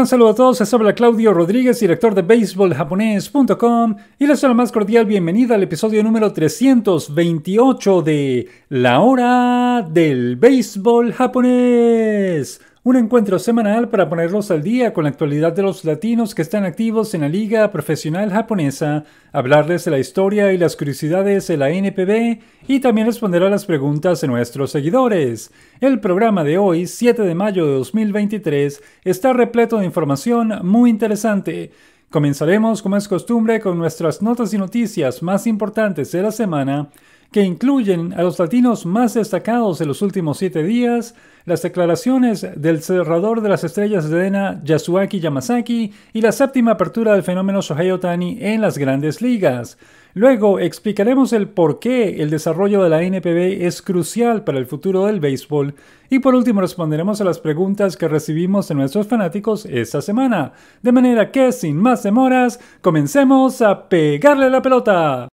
Saludos saludo a todos, Es habla Claudio Rodríguez, director de BaseballJaponés.com y les doy la más cordial bienvenida al episodio número 328 de La Hora del Béisbol Japonés un encuentro semanal para ponerlos al día con la actualidad de los latinos que están activos en la Liga Profesional Japonesa, hablarles de la historia y las curiosidades de la NPB y también responder a las preguntas de nuestros seguidores. El programa de hoy, 7 de mayo de 2023, está repleto de información muy interesante. Comenzaremos, como es costumbre, con nuestras notas y noticias más importantes de la semana, que incluyen a los latinos más destacados de los últimos siete días, las declaraciones del cerrador de las estrellas de Dena Yasuaki Yamazaki y la séptima apertura del fenómeno Shohei Otani en las grandes ligas. Luego explicaremos el por qué el desarrollo de la NPB es crucial para el futuro del béisbol y por último responderemos a las preguntas que recibimos de nuestros fanáticos esta semana. De manera que sin más demoras, comencemos a pegarle la pelota.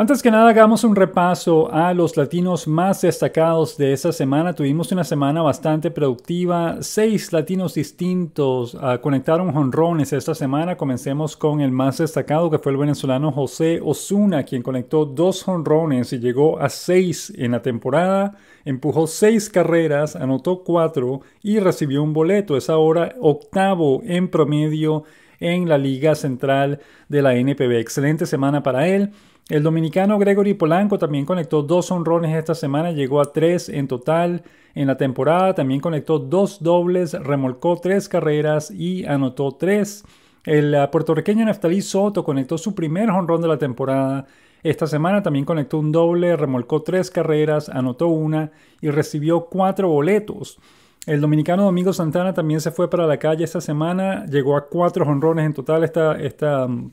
Antes que nada, hagamos un repaso a los latinos más destacados de esta semana. Tuvimos una semana bastante productiva. Seis latinos distintos ah, conectaron jonrones esta semana. Comencemos con el más destacado, que fue el venezolano José Osuna, quien conectó dos jonrones y llegó a seis en la temporada. Empujó seis carreras, anotó cuatro y recibió un boleto. Es ahora octavo en promedio en la Liga Central de la NPB. Excelente semana para él. El dominicano Gregory Polanco también conectó dos honrones esta semana, llegó a tres en total en la temporada, también conectó dos dobles, remolcó tres carreras y anotó tres. El ah, puertorriqueño Neftalí Soto conectó su primer honrón de la temporada. Esta semana también conectó un doble, remolcó tres carreras, anotó una y recibió cuatro boletos. El dominicano Domingo Santana también se fue para la calle esta semana, llegó a cuatro honrones en total esta mm,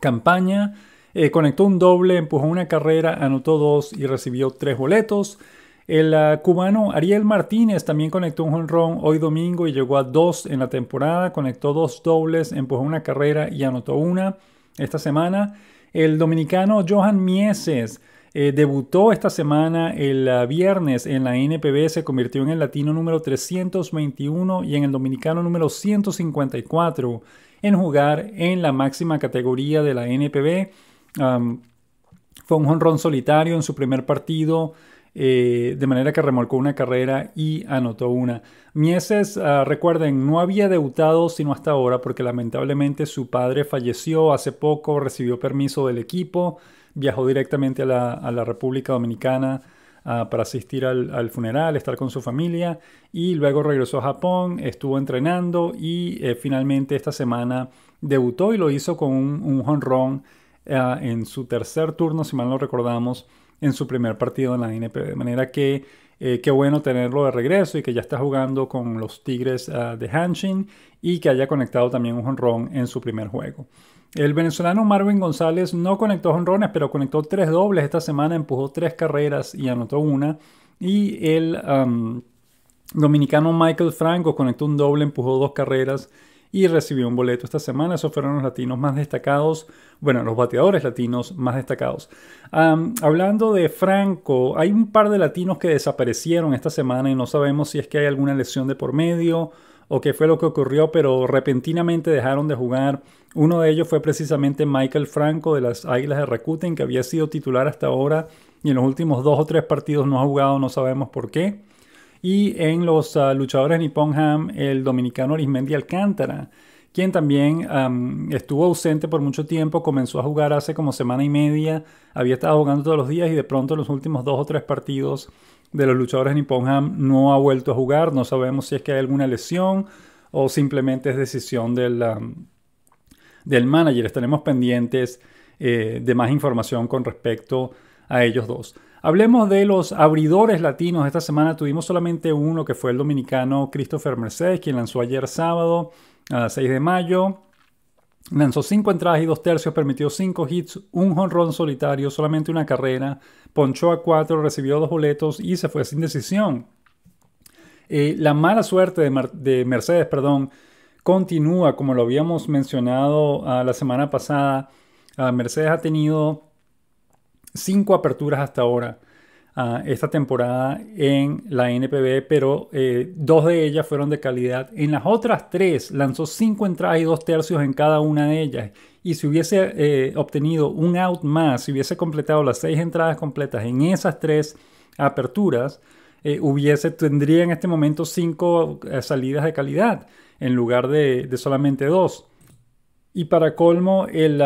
campaña. Eh, conectó un doble, empujó una carrera, anotó dos y recibió tres boletos. El ah, cubano Ariel Martínez también conectó un jonrón hoy domingo y llegó a dos en la temporada. Conectó dos dobles, empujó una carrera y anotó una esta semana. El dominicano Johan Mieses eh, debutó esta semana el ah, viernes en la NPB, se convirtió en el latino número 321 y en el dominicano número 154 en jugar en la máxima categoría de la NPB fue un jonrón solitario en su primer partido, eh, de manera que remolcó una carrera y anotó una. Mieses, ah, recuerden, no había debutado sino hasta ahora porque lamentablemente su padre falleció hace poco, recibió permiso del equipo, viajó directamente a la, República Dominicana ah, para asistir al, funeral, estar con su familia y luego regresó a Japón, estuvo entrenando y eh, finalmente esta semana debutó y lo hizo con un jonrón eh, en su tercer turno, si mal no recordamos, en su primer partido en la NP. De manera que eh, qué bueno tenerlo de regreso y que ya está jugando con los Tigres eh, de Hanshin y que haya conectado también un honrón en su primer juego. El venezolano Marvin González no conectó jonrones, pero conectó tres dobles esta semana, empujó tres carreras y anotó una. Y el dominicano Michael Franco conectó un doble, empujó dos carreras y recibió un boleto esta semana. Esos fueron los latinos más destacados, bueno, los bateadores latinos más destacados. hablando de Franco, hay un par de latinos que desaparecieron esta semana y no sabemos si es que hay alguna lesión de por medio o qué fue lo que ocurrió, pero repentinamente dejaron de jugar. Uno de ellos fue precisamente Michael Franco de las Águilas de Rakuten, que había sido titular hasta ahora y en los últimos dos o tres partidos no ha jugado, no sabemos por qué. Y en los ah, luchadores luchadores Nippon Ham, el dominicano Arismendi Alcántara, quien también estuvo ausente por mucho tiempo, comenzó a jugar hace como semana y media, había estado jugando todos los días y de pronto en los últimos dos o tres partidos de los luchadores Nippon Ham no ha vuelto a jugar, no sabemos si es que hay alguna lesión o simplemente es decisión del, del manager, estaremos pendientes eh, de más información con respecto a ellos dos. Hablemos de los abridores latinos. Esta semana tuvimos solamente uno, que fue el dominicano Christopher Mercedes, quien lanzó ayer sábado a 6 de mayo. Lanzó 5 entradas y 2 tercios, permitió 5 hits, un jonrón solitario, solamente una carrera, ponchó a 4, recibió dos boletos y se fue sin decisión. Eh, la mala suerte de, Mercedes perdón, continúa, como lo habíamos mencionado ah, la semana pasada. Ah, Mercedes ha tenido cinco aperturas hasta ahora ah, esta temporada en la NPB, pero eh, dos de ellas fueron de calidad. En las otras tres lanzó cinco entradas y dos tercios en cada una de ellas. Y si hubiese eh, obtenido un out más, si hubiese completado las seis entradas completas en esas tres aperturas, eh, hubiese, tendría en este momento cinco salidas de calidad en lugar de, solamente dos. Y para colmo, el,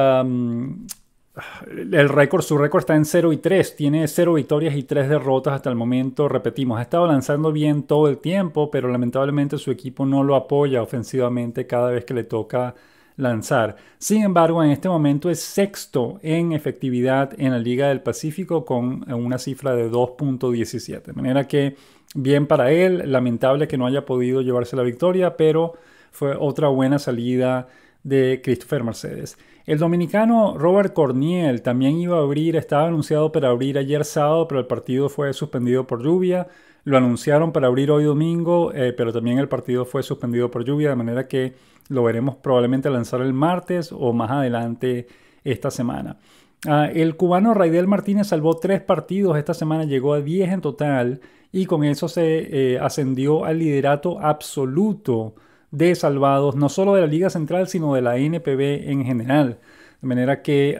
el récord, su récord está en 0 y 3, tiene 0 victorias y 3 derrotas hasta el momento, repetimos, ha estado lanzando bien todo el tiempo, pero lamentablemente su equipo no lo apoya ofensivamente cada vez que le toca lanzar. Sin embargo, en este momento es sexto en efectividad en la Liga del Pacífico con una cifra de 2.17. De manera que bien para él, lamentable que no haya podido llevarse la victoria, pero fue otra buena salida de Christopher Mercedes. El dominicano Robert Corniel también iba a abrir, estaba anunciado para abrir ayer sábado, pero el partido fue suspendido por lluvia. Lo anunciaron para abrir hoy domingo, eh, pero también el partido fue suspendido por lluvia, de manera que lo veremos probablemente lanzar el martes o más adelante esta semana. Ah, el cubano Raidel Martínez salvó tres partidos esta semana, llegó a 10 en total y con eso se eh, ascendió al liderato absoluto de salvados, no solo de la Liga Central, sino de la NPB en general. De manera que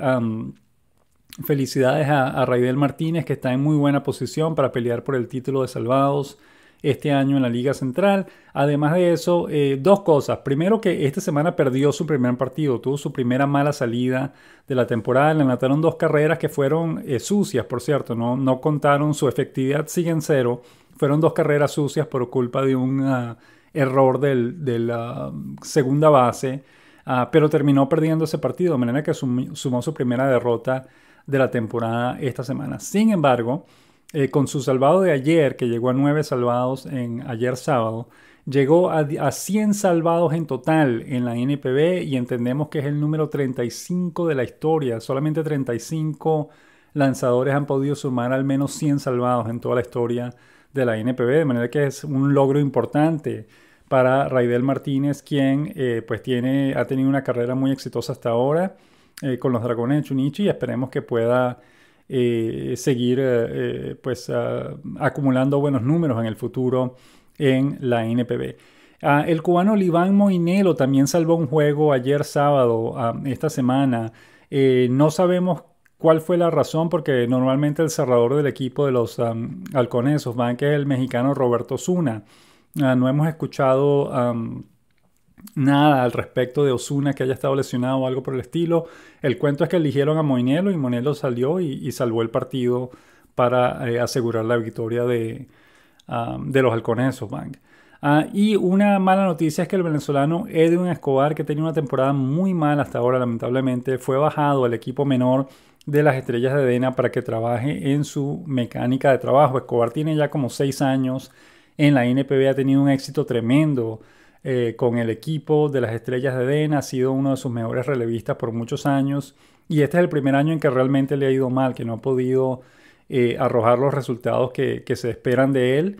felicidades a, Raidel Martínez, que está en muy buena posición para pelear por el título de salvados este año en la Liga Central. Además de eso, eh, dos cosas. Primero que esta semana perdió su primer partido, tuvo su primera mala salida de la temporada, le anotaron dos carreras que fueron eh, sucias, por cierto, no, no contaron su efectividad, siguen cero. Fueron dos carreras sucias por culpa de un error de la segunda base, ah, pero terminó perdiendo ese partido, de manera que sumó su primera derrota de la temporada esta semana. Sin embargo, eh, con su salvado de ayer, que llegó a nueve salvados en ayer sábado, llegó a, a, 100 salvados en total en la NPB y entendemos que es el número 35 de la historia. Solamente 35 lanzadores han podido sumar al menos 100 salvados en toda la historia de la NPB, de manera que es un logro importante para Raidel Martínez, quien eh, pues tiene, ha tenido una carrera muy exitosa hasta ahora eh, con los Dragones de Chunichi y esperemos que pueda eh, seguir pues ah, acumulando buenos números en el futuro en la NPB. Ah, el cubano Liván Moinelo también salvó un juego ayer sábado, ah, esta semana. no sabemos ¿Cuál fue la razón? Porque normalmente el cerrador del equipo de los um, halcones que es el mexicano Roberto Osuna. Ah, no hemos escuchado nada al respecto de Osuna que haya estado lesionado o algo por el estilo. El cuento es que eligieron a Moinelo y Moinelo salió y, salvó el partido para eh, asegurar la victoria de, de los halcones de ah, y una mala noticia es que el venezolano Edwin Escobar, que tenía una temporada muy mala hasta ahora lamentablemente, fue bajado al equipo menor de las estrellas de Dena para que trabaje en su mecánica de trabajo. Escobar tiene ya como seis años en la NPB, ha tenido un éxito tremendo eh, con el equipo de las estrellas de Dena, ha sido uno de sus mejores relevistas por muchos años y este es el primer año en que realmente le ha ido mal, que no ha podido eh, arrojar los resultados que, se esperan de él.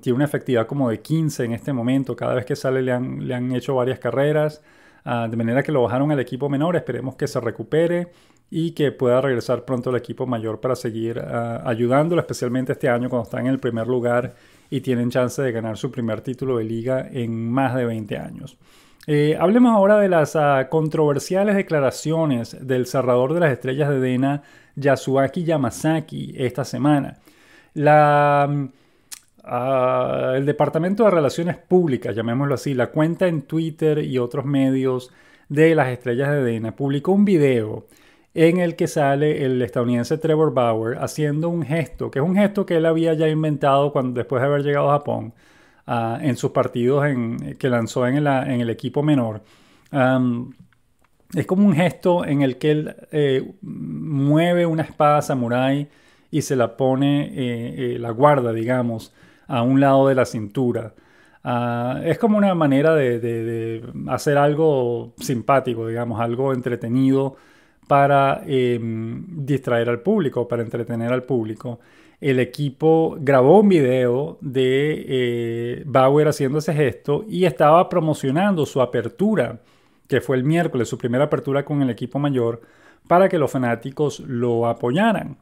tiene una efectividad como de 15 en este momento, cada vez que sale le han, hecho varias carreras. Ah, de manera que lo bajaron al equipo menor, esperemos que se recupere y que pueda regresar pronto al equipo mayor para seguir ah, ayudándolo, especialmente este año cuando están en el primer lugar y tienen chance de ganar su primer título de liga en más de 20 años. Eh, hablemos ahora de las ah, controversiales declaraciones del cerrador de las estrellas de Dena, Yasuaki Yamazaki, esta semana. La, mm, ah, el Departamento de Relaciones Públicas, llamémoslo así, la cuenta en Twitter y otros medios de las estrellas de Dena, publicó un video en el que sale el estadounidense Trevor Bauer haciendo un gesto, que es un gesto que él había ya inventado cuando, después de haber llegado a Japón ah, en sus partidos que lanzó en, el equipo menor. es como un gesto en el que él eh, mueve una espada samurai y se la pone, eh, eh, la guarda, digamos, a un lado de la cintura. Ah, es como una manera de hacer algo simpático, digamos, algo entretenido para em, distraer al público, para entretener al público. El equipo grabó un video de eh, Bauer haciendo ese gesto y estaba promocionando su apertura, que fue el miércoles, su primera apertura con el equipo mayor, para que los fanáticos lo apoyaran.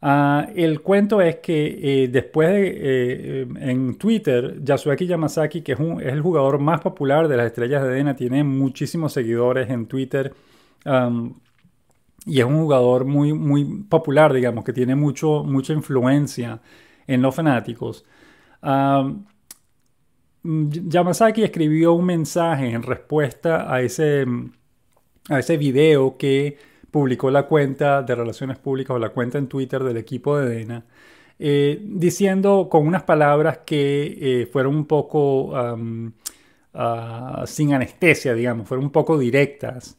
Ah, el cuento es que eh, después eh, em, en Twitter, Yasuaki Yamazaki que es, el jugador más popular de las estrellas de Dena, tiene muchísimos seguidores en Twitter y es un jugador muy, muy popular, digamos, que tiene mucho, mucha influencia en los fanáticos. Yamazaki Yamasaki escribió un mensaje en respuesta a ese, a ese video que publicó la cuenta de Relaciones Públicas o la cuenta en Twitter del equipo de Dena, eh, diciendo con unas palabras que eh, fueron un poco ah, sin anestesia, digamos, fueron un poco directas.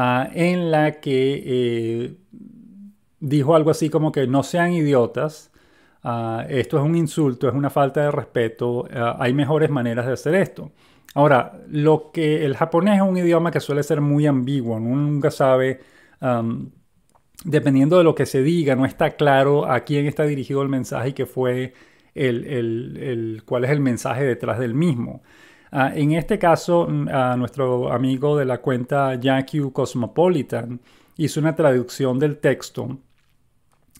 Ah, en la que eh, dijo algo así como que no sean idiotas, ah, esto es un insulto, es una falta de respeto, ah, hay mejores maneras de hacer esto. Ahora, lo que el japonés es un idioma que suele ser muy ambiguo, uno nunca sabe, dependiendo de lo que se diga, no está claro a quién está dirigido el mensaje y fue el, cuál es el mensaje detrás del mismo. Ah, en este caso, mm, nuestro amigo de la cuenta Yankee Cosmopolitan hizo una traducción del texto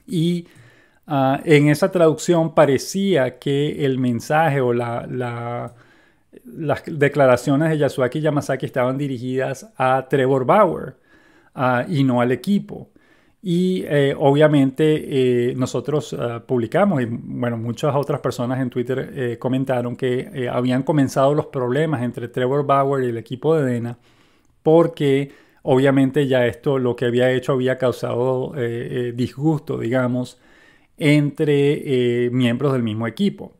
y ah, en esa traducción parecía que el mensaje o las declaraciones de Yasuaki Yamasaki estaban dirigidas a Trevor Bauer ah, y no al equipo. Y eh, obviamente eh, nosotros eh, publicamos, y bueno, muchas otras personas en Twitter comentaron que habían comenzado los problemas entre Trevor Bauer y el equipo de Dena, porque obviamente ya esto, lo que había hecho, había causado disgusto, digamos, entre miembros del mismo equipo.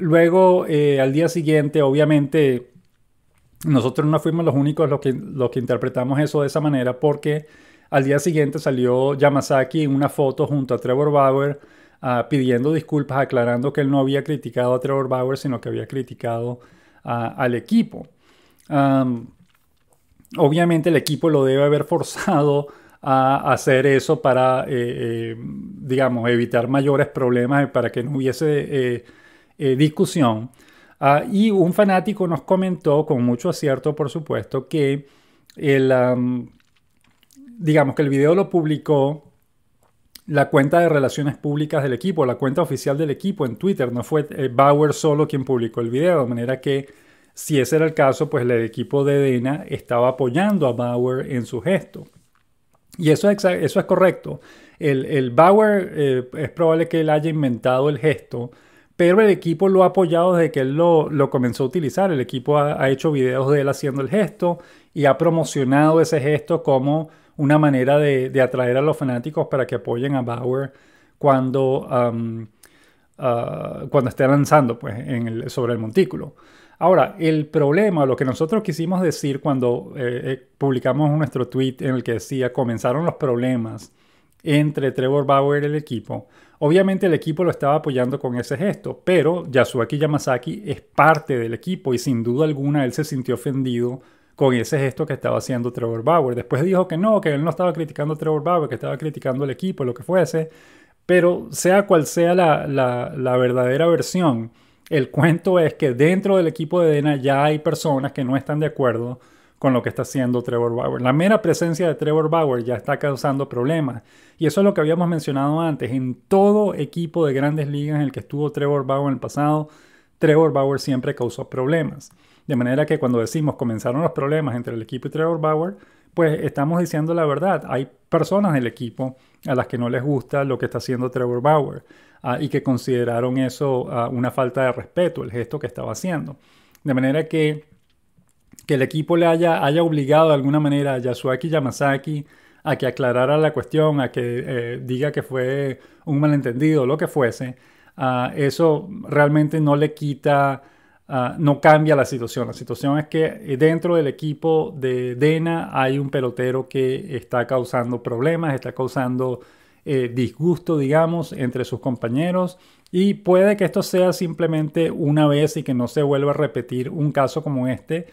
luego, al día siguiente, obviamente, nosotros no fuimos los únicos los que, los que interpretamos eso de esa manera, porque. Al día siguiente salió Yamazaki en una foto junto a Trevor Bauer ah, pidiendo disculpas, aclarando que él no había criticado a Trevor Bauer, sino que había criticado ah, al equipo. obviamente el equipo lo debe haber forzado a hacer eso para, eh, eh, digamos, evitar mayores problemas, para que no hubiese eh, discusión. Ah, y un fanático nos comentó, con mucho acierto por supuesto, que el, digamos que el video lo publicó la cuenta de relaciones públicas del equipo, la cuenta oficial del equipo en Twitter. No fue eh, Bauer solo quien publicó el video, de manera que si ese era el caso, pues el equipo de Dena estaba apoyando a Bauer en su gesto. Y eso es, eso es correcto. El, Bauer eh, es probable que él haya inventado el gesto, pero el equipo lo ha apoyado desde que él lo, comenzó a utilizar. El equipo ha hecho videos de él haciendo el gesto y ha promocionado ese gesto como una manera de, atraer a los fanáticos para que apoyen a Bauer cuando, ah, cuando esté lanzando pues, sobre el montículo. Ahora, el problema, lo que nosotros quisimos decir cuando eh, eh, publicamos nuestro tweet en el que decía comenzaron los problemas entre Trevor Bauer y el equipo, obviamente el equipo lo estaba apoyando con ese gesto, pero Yasuaki Yamazaki es parte del equipo y sin duda alguna él se sintió ofendido con ese gesto que estaba haciendo Trevor Bauer. Después dijo que no, que él no estaba criticando a Trevor Bauer, que estaba criticando al equipo, lo que fuese. Pero sea cual sea la, verdadera versión, el cuento es que dentro del equipo de Dena ya hay personas que no están de acuerdo con lo que está haciendo Trevor Bauer. La mera presencia de Trevor Bauer ya está causando problemas. Y eso es lo que habíamos mencionado antes. En todo equipo de grandes ligas en el que estuvo Trevor Bauer en el pasado, Trevor Bauer siempre causó problemas. De manera que cuando decimos comenzaron los problemas entre el equipo y Trevor Bauer, pues estamos diciendo la verdad. Hay personas del equipo a las que no les gusta lo que está haciendo Trevor Bauer ah, y que consideraron eso ah, una falta de respeto, el gesto que estaba haciendo. De manera que, que el equipo le haya, haya obligado de alguna manera a Yasuaki Yamazaki a que aclarara la cuestión, a que eh, diga que fue un malentendido, lo que fuese, ah, eso realmente no le quita Ah, no cambia la situación. La situación es que eh, dentro del equipo de Dena hay un pelotero que está causando problemas, está causando eh, disgusto, digamos, entre sus compañeros. Y puede que esto sea simplemente una vez y que no se vuelva a repetir un caso como este.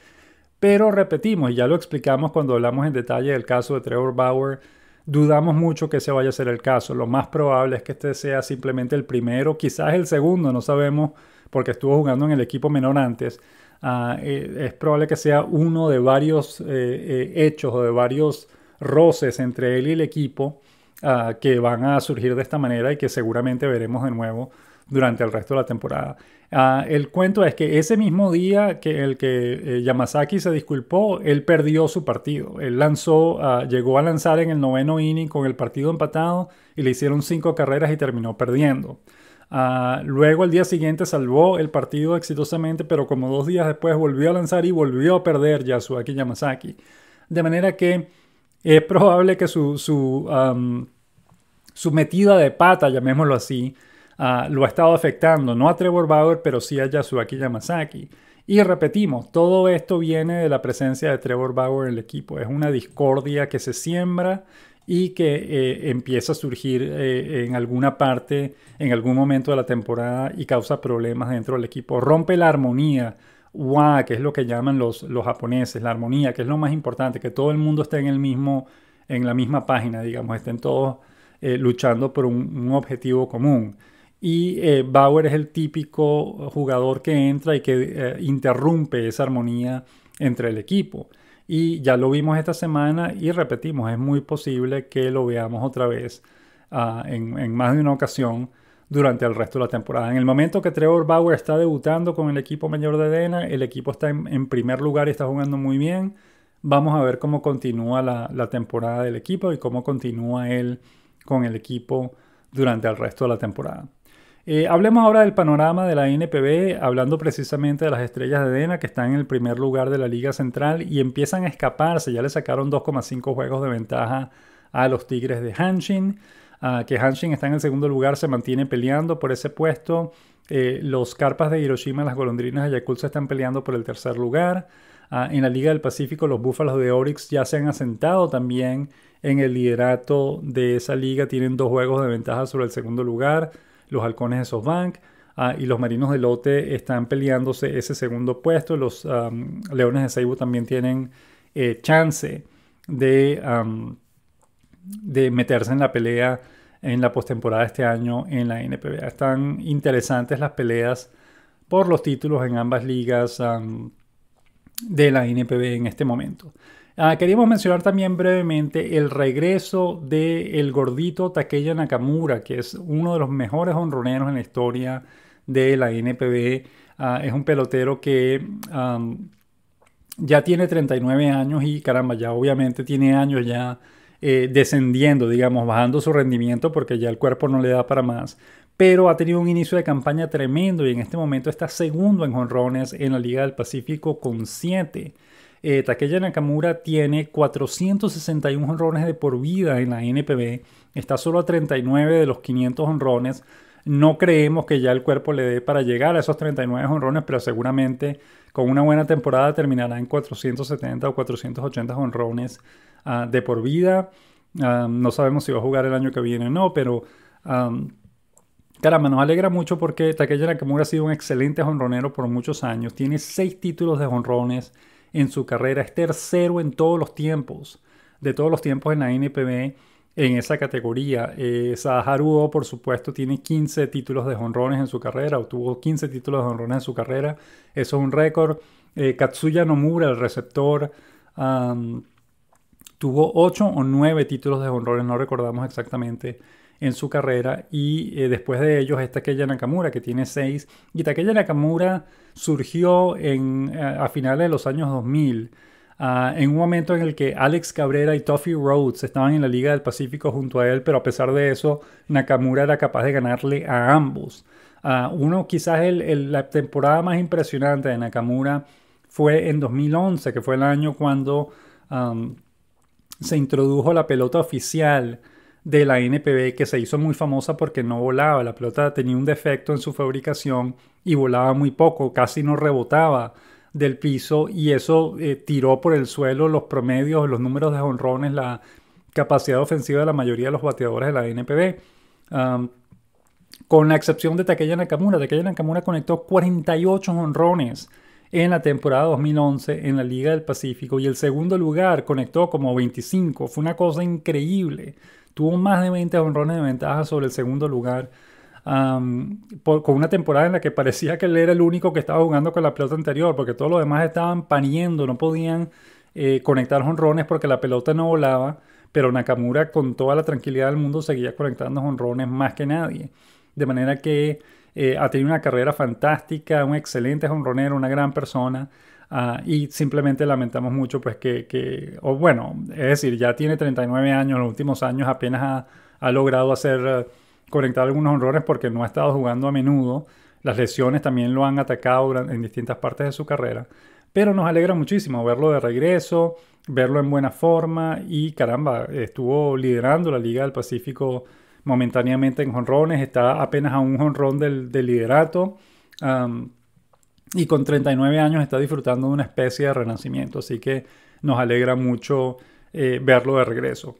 Pero repetimos, y ya lo explicamos cuando hablamos en detalle del caso de Trevor Bauer, dudamos mucho que ese vaya a ser el caso. Lo más probable es que este sea simplemente el primero, quizás el segundo, no sabemos porque estuvo jugando en el equipo menor antes, ah, eh, es probable que sea uno de varios eh, eh, hechos o de varios roces entre él y el equipo ah, que van a surgir de esta manera y que seguramente veremos de nuevo durante el resto de la temporada. Ah, el cuento es que ese mismo día que el que Yamazaki se disculpó, él perdió su partido. Él lanzó, llegó a lanzar en el noveno inning con el partido empatado y le hicieron cinco carreras y terminó perdiendo. Ah, luego el día siguiente salvó el partido exitosamente, pero como dos días después volvió a lanzar y volvió a perder Yasuaki Yamasaki. De manera que es probable que su, su, su metida de pata, llamémoslo así, ah, lo ha estado afectando, no a Trevor Bauer, pero sí a Yasuaki Yamazaki. Y repetimos, todo esto viene de la presencia de Trevor Bauer en el equipo. Es una discordia que se siembra y que eh, empieza a surgir eh, en alguna parte, en algún momento de la temporada y causa problemas dentro del equipo. Rompe la armonía, wa, que es lo que llaman los, los japoneses, la armonía, que es lo más importante, que todo el mundo esté en, el mismo, en la misma página, digamos, estén todos eh, luchando por un, objetivo común. Y Bauer es el típico jugador que entra y que interrumpe esa armonía entre el equipo. Y ya lo vimos esta semana y repetimos, es muy posible que lo veamos otra vez ah, en, más de una ocasión durante el resto de la temporada. En el momento que Trevor Bauer está debutando con el equipo mayor de Dena, el equipo está en, primer lugar y está jugando muy bien. Vamos a ver cómo continúa la, temporada del equipo y cómo continúa él con el equipo durante el resto de la temporada. Eh, hablemos ahora del panorama de la NPB, hablando precisamente de las estrellas de Dena que están en el primer lugar de la Liga Central y empiezan a escaparse. Ya le sacaron 2,5 juegos de ventaja a los Tigres de Hanshin, ah, que Hanshin está en el segundo lugar, se mantiene peleando por ese puesto. Eh, los Carpas de Hiroshima, las golondrinas de Yakult se están peleando por el tercer lugar. Ah, en la Liga del Pacífico, los Búfalos de Oryx ya se han asentado también en el liderato de esa liga, tienen dos juegos de ventaja sobre el segundo lugar los halcones de SoftBank. Ah, y los marinos de lote están peleándose ese segundo puesto. Los leones de Seibu también tienen eh, chance de, de meterse en la pelea en la postemporada este año en la NPB. Están interesantes las peleas por los títulos en ambas ligas de la NPB en este momento. Ah, queríamos mencionar también brevemente el regreso de el gordito Takeya Nakamura, que es uno de los mejores honroneros en la historia de la NPB. Ah, es un pelotero que ya tiene 39 años y caramba, ya obviamente tiene años ya eh, descendiendo, digamos, bajando su rendimiento porque ya el cuerpo no le da para más. Pero ha tenido un inicio de campaña tremendo y en este momento está segundo en jonrones en la Liga del Pacífico con 7 eh, Takeya Nakamura tiene 461 honrones de por vida en la NPB, está solo a 39 de los 500 honrones. No creemos que ya el cuerpo le dé para llegar a esos 39 honrones, pero seguramente con una buena temporada terminará en 470 o 480 honrones ah, de por vida. Ah, no sabemos si va a jugar el año que viene o no, pero caramba, nos alegra mucho porque Takeya Nakamura ha sido un excelente honronero por muchos años. Tiene seis títulos de honrones en su carrera. Es tercero en todos los tiempos, de todos los tiempos en la NPB en esa categoría. Eh, Saharuo, por supuesto, tiene 15 títulos de honrones en su carrera, obtuvo 15 títulos de honrones en su carrera. Eso es un récord. Eh, Katsuya Nomura, el receptor, tuvo 8 o 9 títulos de honrones, no recordamos exactamente en su carrera. Y eh, después de ellos está aquella Nakamura, que tiene seis. Y Takeya Nakamura surgió en, eh, a, finales de los años 2000. Ah, en un momento en el que Alex Cabrera y Toffee Rhodes estaban en la Liga del Pacífico junto a él, pero a pesar de eso, Nakamura era capaz de ganarle a ambos. Ah, uno, quizás el, la temporada más impresionante de Nakamura fue en 2011, que fue el año cuando se introdujo la pelota oficial de la NPB que se hizo muy famosa porque no volaba, la pelota tenía un defecto en su fabricación y volaba muy poco, casi no rebotaba del piso y eso eh, tiró por el suelo los promedios, los números de honrones, la capacidad ofensiva de la mayoría de los bateadores de la NPB. con la excepción de Takeya Nakamura. Takeya Nakamura conectó 48 honrones en la temporada 2011 en la Liga del Pacífico y el segundo lugar conectó como 25. Fue una cosa increíble. Tuvo más de 20 honrones de ventaja sobre el segundo lugar. con una temporada en la que parecía que él era el único que estaba jugando con la pelota anterior, porque todos los demás estaban paniendo, no podían eh, conectar honrones porque la pelota no volaba, pero Nakamura con toda la tranquilidad del mundo seguía conectando honrones más que nadie. De manera que eh, ha tenido una carrera fantástica, un excelente jonronero, una gran persona. Ah, y simplemente lamentamos mucho, pues que, que, o bueno, es decir, ya tiene 39 años, en los últimos años apenas ha, logrado hacer, eh, conectar algunos honrones porque no ha estado jugando a menudo. Las lesiones también lo han atacado en distintas partes de su carrera. Pero nos alegra muchísimo verlo de regreso, verlo en buena forma y caramba, estuvo liderando la Liga del Pacífico momentáneamente en jonrones, está apenas a un jonrón del, liderato y con 39 años está disfrutando de una especie de renacimiento, así que nos alegra mucho eh, verlo de regreso.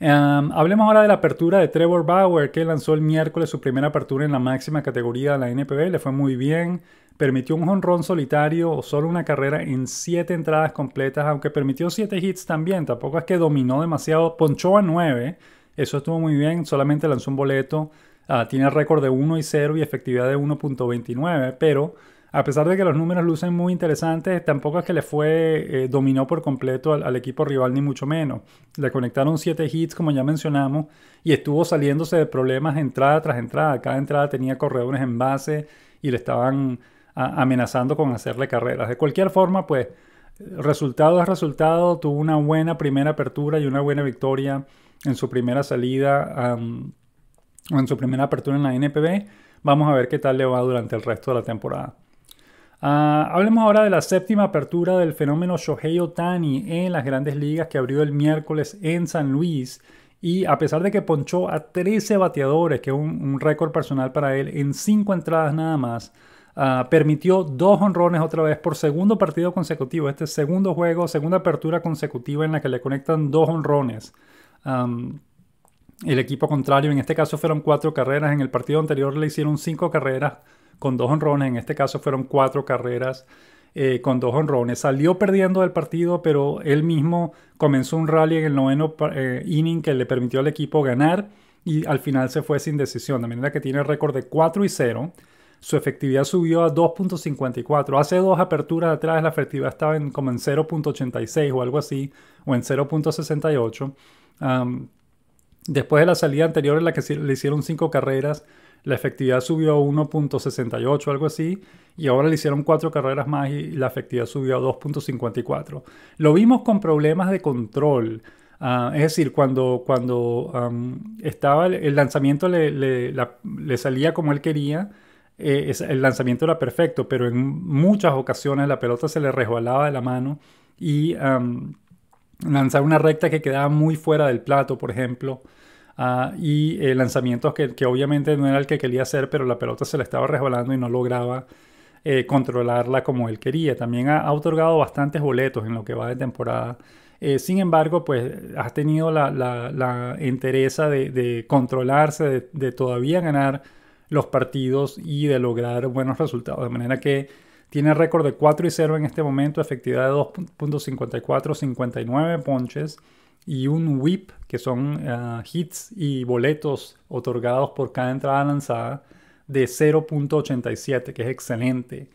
hablemos ahora de la apertura de Trevor Bauer, que lanzó el miércoles su primera apertura en la máxima categoría de la NPB. Le fue muy bien, permitió un jonrón solitario o solo una carrera en 7 entradas completas, aunque permitió 7 hits también. Tampoco es que dominó demasiado, ponchó a 9, eso estuvo muy bien, solamente lanzó un boleto Ah, tiene récord de 1 y 0 y efectividad de 1.29, pero a pesar de que los números lucen muy interesantes, tampoco es que le fue, eh, dominó por completo al, equipo rival, ni mucho menos. Le conectaron 7 hits, como ya mencionamos, y estuvo saliéndose de problemas entrada tras entrada. Cada entrada tenía corredores en base y le estaban amenazando con hacerle carreras. De cualquier forma, pues, resultado es resultado. Tuvo una buena primera apertura y una buena victoria en su primera salida en su primera apertura en la NPB. Vamos a ver qué tal le va durante el resto de la temporada. Ah, hablemos ahora de la séptima apertura del fenómeno Shohei Otani en las grandes ligas que abrió el miércoles en San Luis. Y a pesar de que ponchó a 13 bateadores, que es un, récord personal para él, en 5 entradas nada más, ah, permitió dos honrones otra vez por segundo partido consecutivo. Este es segundo juego, segunda apertura consecutiva en la que le conectan dos honrones el equipo contrario. En este caso fueron cuatro carreras. En el partido anterior le hicieron cinco carreras con dos honrones. En este caso fueron cuatro carreras eh, con dos honrones. Salió perdiendo del partido, pero él mismo comenzó un rally en el noveno eh, inning que le permitió al equipo ganar y al final se fue sin decisión. De manera que tiene récord de 4 y 0. Su efectividad subió a 2.54. Hace dos aperturas atrás la efectividad estaba en como en 0.86 o algo así, o en 0.68. Después de la salida anterior en la que le hicieron cinco carreras, la efectividad subió a 1.68, algo así, y ahora le hicieron cuatro carreras más y la efectividad subió a 2.54. Lo vimos con problemas de control. Ah, es decir, cuando, cuando estaba el, lanzamiento le, le, salía como él quería, eh, el lanzamiento era perfecto, pero en muchas ocasiones la pelota se le resbalaba de la mano y lanzaba una recta que quedaba muy fuera del plato, por ejemplo, Ah, y eh, lanzamientos que, obviamente no era el que quería hacer, pero la pelota se le estaba resbalando y no lograba eh, controlarla como él quería. También ha, otorgado bastantes boletos en lo que va de temporada. Eh, sin embargo, pues has tenido la, entereza de, controlarse, de, de, todavía ganar los partidos y de lograr buenos resultados. De manera que tiene récord de 4 y 0 en este momento, efectividad de 2.54, 59 ponches y un whip, que son ah, hits y boletos otorgados por cada entrada lanzada, de 0.87, que es excelente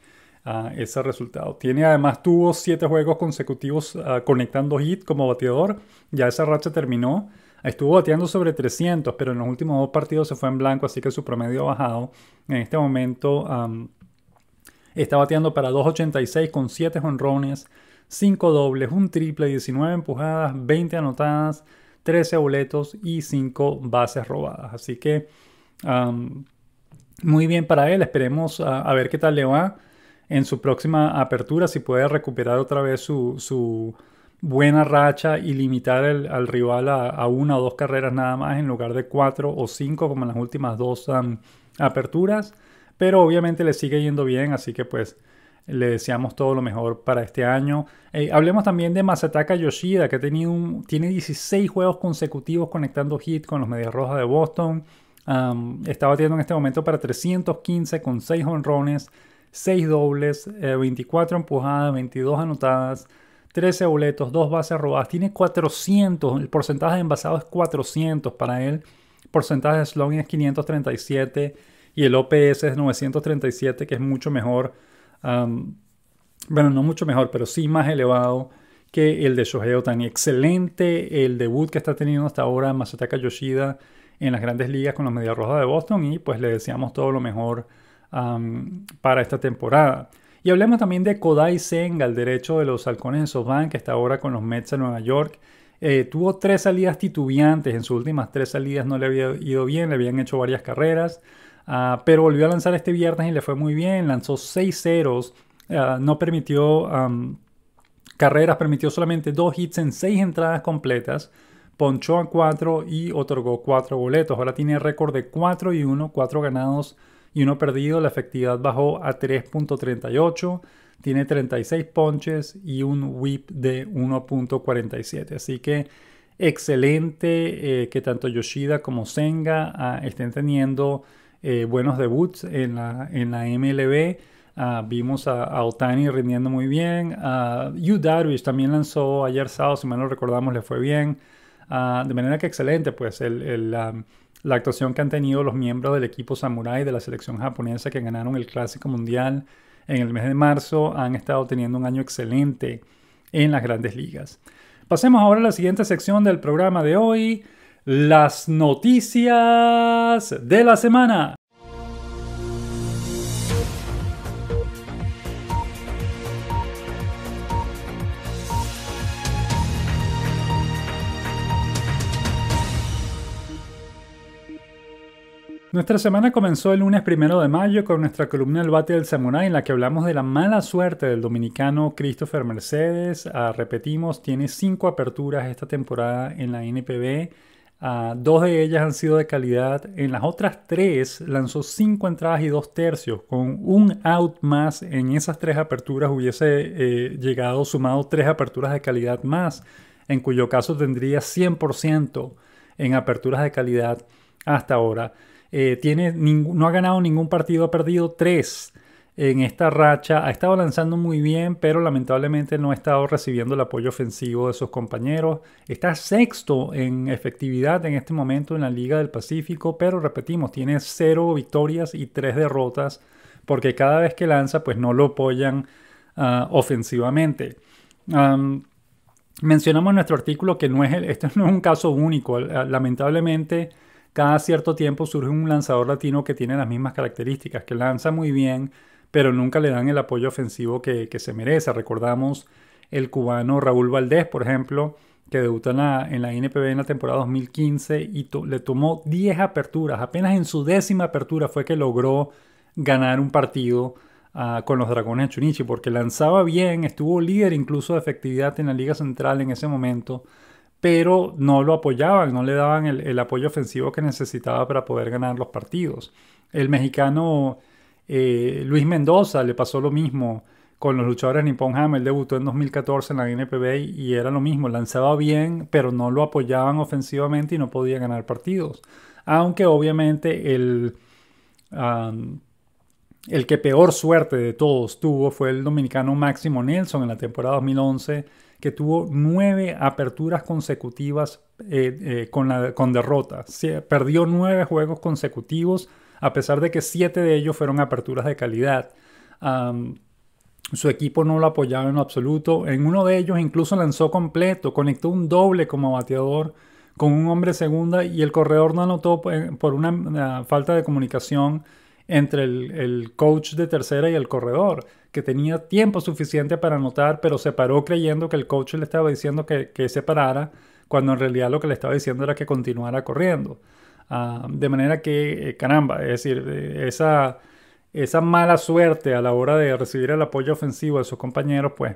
ah, ese resultado. Tiene además tuvo 7 juegos consecutivos ah, conectando hit como bateador, ya esa racha terminó. Estuvo bateando sobre 300, pero en los últimos dos partidos se fue en blanco, así que su promedio ha bajado. En este momento está bateando para 2.86 con 7 honrones, 5 dobles, un triple, 19 empujadas, 20 anotadas, 13 abuletos y 5 bases robadas. Así que muy bien para él. Esperemos a, ver qué tal le va en su próxima apertura, si puede recuperar otra vez su, buena racha y limitar al rival a, una o dos carreras nada más en lugar de cuatro o cinco como en las últimas dos aperturas. Pero obviamente le sigue yendo bien, así que pues le deseamos todo lo mejor para este año. Eh, hablemos también de Masataka Yoshida, que ha tenido tiene 16 juegos consecutivos conectando hit con los Medias Rojas de Boston. está batiendo en este momento para 315 con 6 honrones, 6 dobles, 24 eh, empujadas, 22 anotadas, 13 boletos, 2 bases robadas. Tiene 400, el porcentaje de envasado es 400 para él. El porcentaje de slogan es 537 y el OPS es 937, que es mucho mejor bueno, no mucho mejor, pero sí más elevado que el de Shohei tan Excelente el debut que está teniendo hasta ahora Masataka Yoshida en las grandes ligas con los media Rojas de Boston y pues le deseamos todo lo mejor para esta temporada. Y hablemos también de Kodai Senga, el derecho de los halcones de Soban, que está ahora con los Mets de Nueva York. Eh, tuvo tres salidas titubeantes, en sus últimas tres salidas no le había ido bien, le habían hecho varias carreras. Ah, pero volvió a lanzar este viernes y le fue muy bien. Lanzó 6 ceros. Ah, no permitió carreras, permitió solamente 2 hits en 6 entradas completas. Ponchó a 4 y otorgó 4 boletos. Ahora tiene récord de 4 y 1, 4 ganados y 1 perdido. La efectividad bajó a 3.38 tiene 36 ponches y un whip de 1.47. Así que excelente eh, que tanto Yoshida como Senga ah, estén teniendo eh, buenos debuts en la, MLB. Ah, vimos a, Otani rindiendo muy bien. a ah, Yu también lanzó ayer sábado, si mal no recordamos, le fue bien. Ah, de manera que excelente, pues, la actuación que han tenido los miembros del equipo Samurai de la selección japonesa que ganaron el Clásico Mundial en el mes de marzo. Han estado teniendo un año excelente en las grandes ligas. Pasemos ahora a la siguiente sección del programa de hoy las noticias de la semana. Nuestra semana comenzó el lunes primero de mayo con nuestra columna El Bate del Samurai, en la que hablamos de la mala suerte del dominicano Christopher Mercedes. Ah, repetimos, tiene cinco aperturas esta temporada en la NPB Ah, dos de ellas han sido de calidad. En las otras tres lanzó cinco entradas y dos tercios. Con un out más en esas tres aperturas hubiese eh, llegado sumado tres aperturas de calidad más, en cuyo caso tendría 100% en aperturas de calidad hasta ahora. Eh, tiene, no ha ganado ningún partido, ha perdido tres en esta racha ha estado lanzando muy bien, pero lamentablemente no ha estado recibiendo el apoyo ofensivo de sus compañeros. Está sexto en efectividad en este momento en la Liga del Pacífico, pero repetimos, tiene cero victorias y tres derrotas porque cada vez que lanza pues no lo apoyan ah, ofensivamente. mencionamos en nuestro artículo que no es este no es un caso único, lamentablemente cada cierto tiempo surge un lanzador latino que tiene las mismas características, que lanza muy bien, pero nunca le dan el apoyo ofensivo que, se merece. Recordamos el cubano Raúl Valdés, por ejemplo, que debuta en la, en NPB en la temporada 2015 y le tomó 10 aperturas. Apenas en su décima apertura fue que logró ganar un partido ah, con los Dragones de Chunichi, porque lanzaba bien, estuvo líder incluso de efectividad en la Liga Central en ese momento, pero no lo apoyaban, no le daban el, el apoyo ofensivo que necesitaba para poder ganar los partidos. El mexicano eh, Luis Mendoza le pasó lo mismo con los luchadores Nippon Ham. Él debutó en 2014 en la NPB y era lo mismo. Lanzaba bien, pero no lo apoyaban ofensivamente y no podía ganar partidos. Aunque obviamente el, el que peor suerte de todos tuvo fue el dominicano Máximo Nelson en la temporada 2011, que tuvo nueve aperturas consecutivas eh, eh, con, derrota con Perdió nueve juegos consecutivos a pesar de que siete de ellos fueron aperturas de calidad. su equipo no lo apoyaba en lo absoluto. En uno de ellos incluso lanzó completo, conectó un doble como bateador con un hombre segunda y el corredor no anotó eh, por una, falta de comunicación entre el, coach de tercera y el corredor, que tenía tiempo suficiente para anotar, pero se paró creyendo que el coach le estaba diciendo que se parara, cuando en realidad lo que le estaba diciendo era que continuara corriendo. Ah, de manera que, eh, caramba, es decir, eh, esa, esa mala suerte a la hora de recibir el apoyo ofensivo de sus compañeros, pues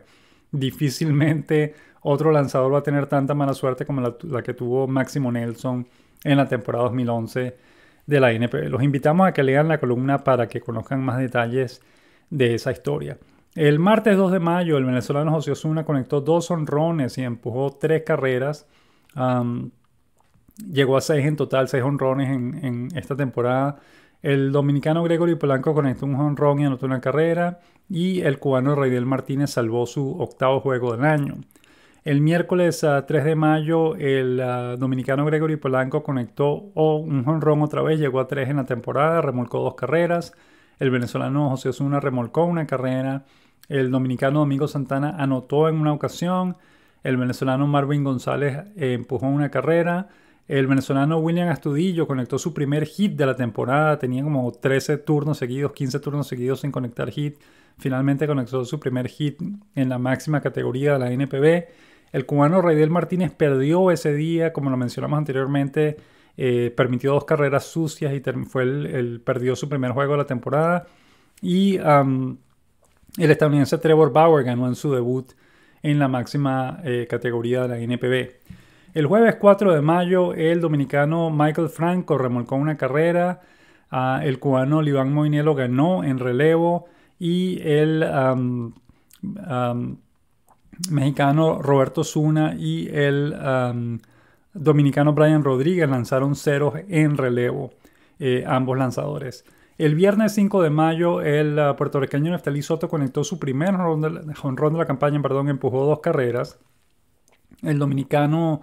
difícilmente otro lanzador va a tener tanta mala suerte como la, que tuvo Máximo Nelson en la temporada 2011 de la NP. Los invitamos a que lean la columna para que conozcan más detalles de esa historia. El martes 2 de mayo, el venezolano José Osuna conectó dos honrones y empujó tres carreras. Llegó a seis en total, seis honrones en, esta temporada. El dominicano Gregory Polanco conectó un honrón y anotó una carrera. Y el cubano Raidel Martínez salvó su octavo juego del año. El miércoles 3 ah, de mayo, el ah, dominicano Gregory Polanco conectó un honrón otra vez, llegó a tres en la temporada, remolcó dos carreras. El venezolano José Osuna remolcó una carrera. El dominicano Domingo Santana anotó en una ocasión. El venezolano Marvin González eh, empujó una carrera. El venezolano William Astudillo conectó su primer hit de la temporada, tenía como 13 turnos seguidos, 15 turnos seguidos sin conectar hit. Finalmente conectó su primer hit en la máxima categoría de la NPB. El cubano Raidel Martínez perdió ese día, como lo mencionamos anteriormente, eh, permitió dos carreras sucias y fue el, perdió su primer juego de la temporada. Y el estadounidense Trevor Bauer ganó en su debut en la máxima eh, categoría de la NPB. El jueves 4 de mayo, el dominicano Michael Franco remolcó una carrera. Ah, el cubano Liván Moinelo ganó en relevo. Y el mexicano Roberto Zuna y el dominicano Brian Rodríguez lanzaron ceros en relevo, eh, ambos lanzadores. El viernes 5 de mayo, el ah, puertorriqueño Neftalí Soto conectó su primer jonrón de, de, la campaña, perdón, empujó dos carreras. El dominicano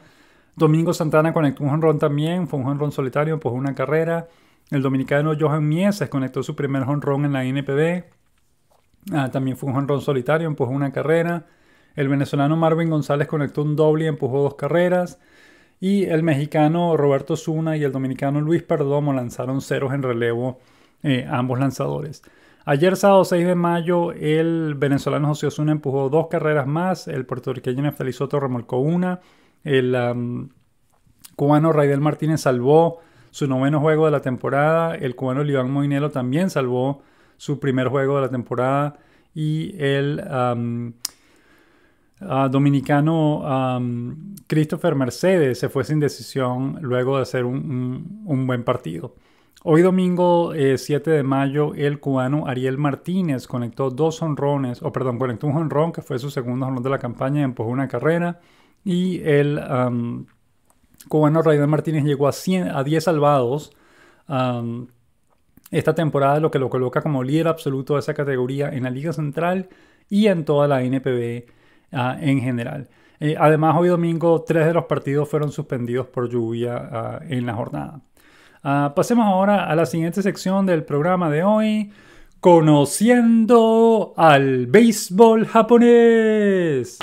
Domingo Santana conectó un jonrón también, fue un jonrón solitario, empujó una carrera. El dominicano Johan Mieses conectó su primer jonrón en la NPB. Ah, también fue un jonrón solitario, empujó una carrera. El venezolano Marvin González conectó un doble y empujó dos carreras. Y el mexicano Roberto Zuna y el dominicano Luis Perdomo lanzaron ceros en relevo eh, ambos lanzadores. Ayer sábado 6 de mayo el venezolano José Osuna empujó dos carreras más, el puertorriqueño Neftali remolcó una, el cubano Raidel Martínez salvó su noveno juego de la temporada. El cubano Liván Moinelo también salvó su primer juego de la temporada. Y el dominicano Christopher Mercedes se fue sin decisión luego de hacer un, buen partido. Hoy domingo 7 eh, de mayo, el cubano Ariel Martínez conectó dos honrones, o perdón, conectó un honrón que fue su segundo honrón de la campaña y empujó una carrera. Y el um, cubano Raidán Martínez llegó a, 10 salvados um, esta temporada, lo que lo coloca como líder absoluto de esa categoría en la Liga Central y en toda la NPB ah, en general. Eh, además, hoy domingo tres de los partidos fueron suspendidos por lluvia ah, en la jornada. Ah, pasemos ahora a la siguiente sección del programa de hoy, conociendo al béisbol japonés.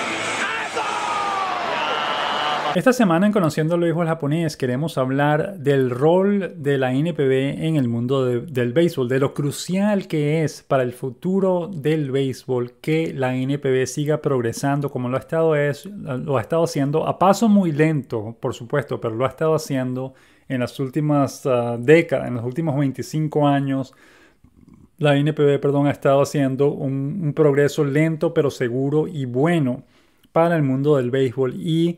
Esta semana en Conociendo el Béisbol Japonés queremos hablar del rol de la NPB en el mundo del béisbol, de lo crucial que es para el futuro del béisbol que la NPB siga progresando como lo ha estado, haciendo a paso muy lento, por supuesto, pero lo ha estado haciendo en las últimas ah, décadas, en los últimos 25 años. La NPB, perdón, ha estado haciendo un, un progreso lento pero seguro y bueno para el mundo del béisbol y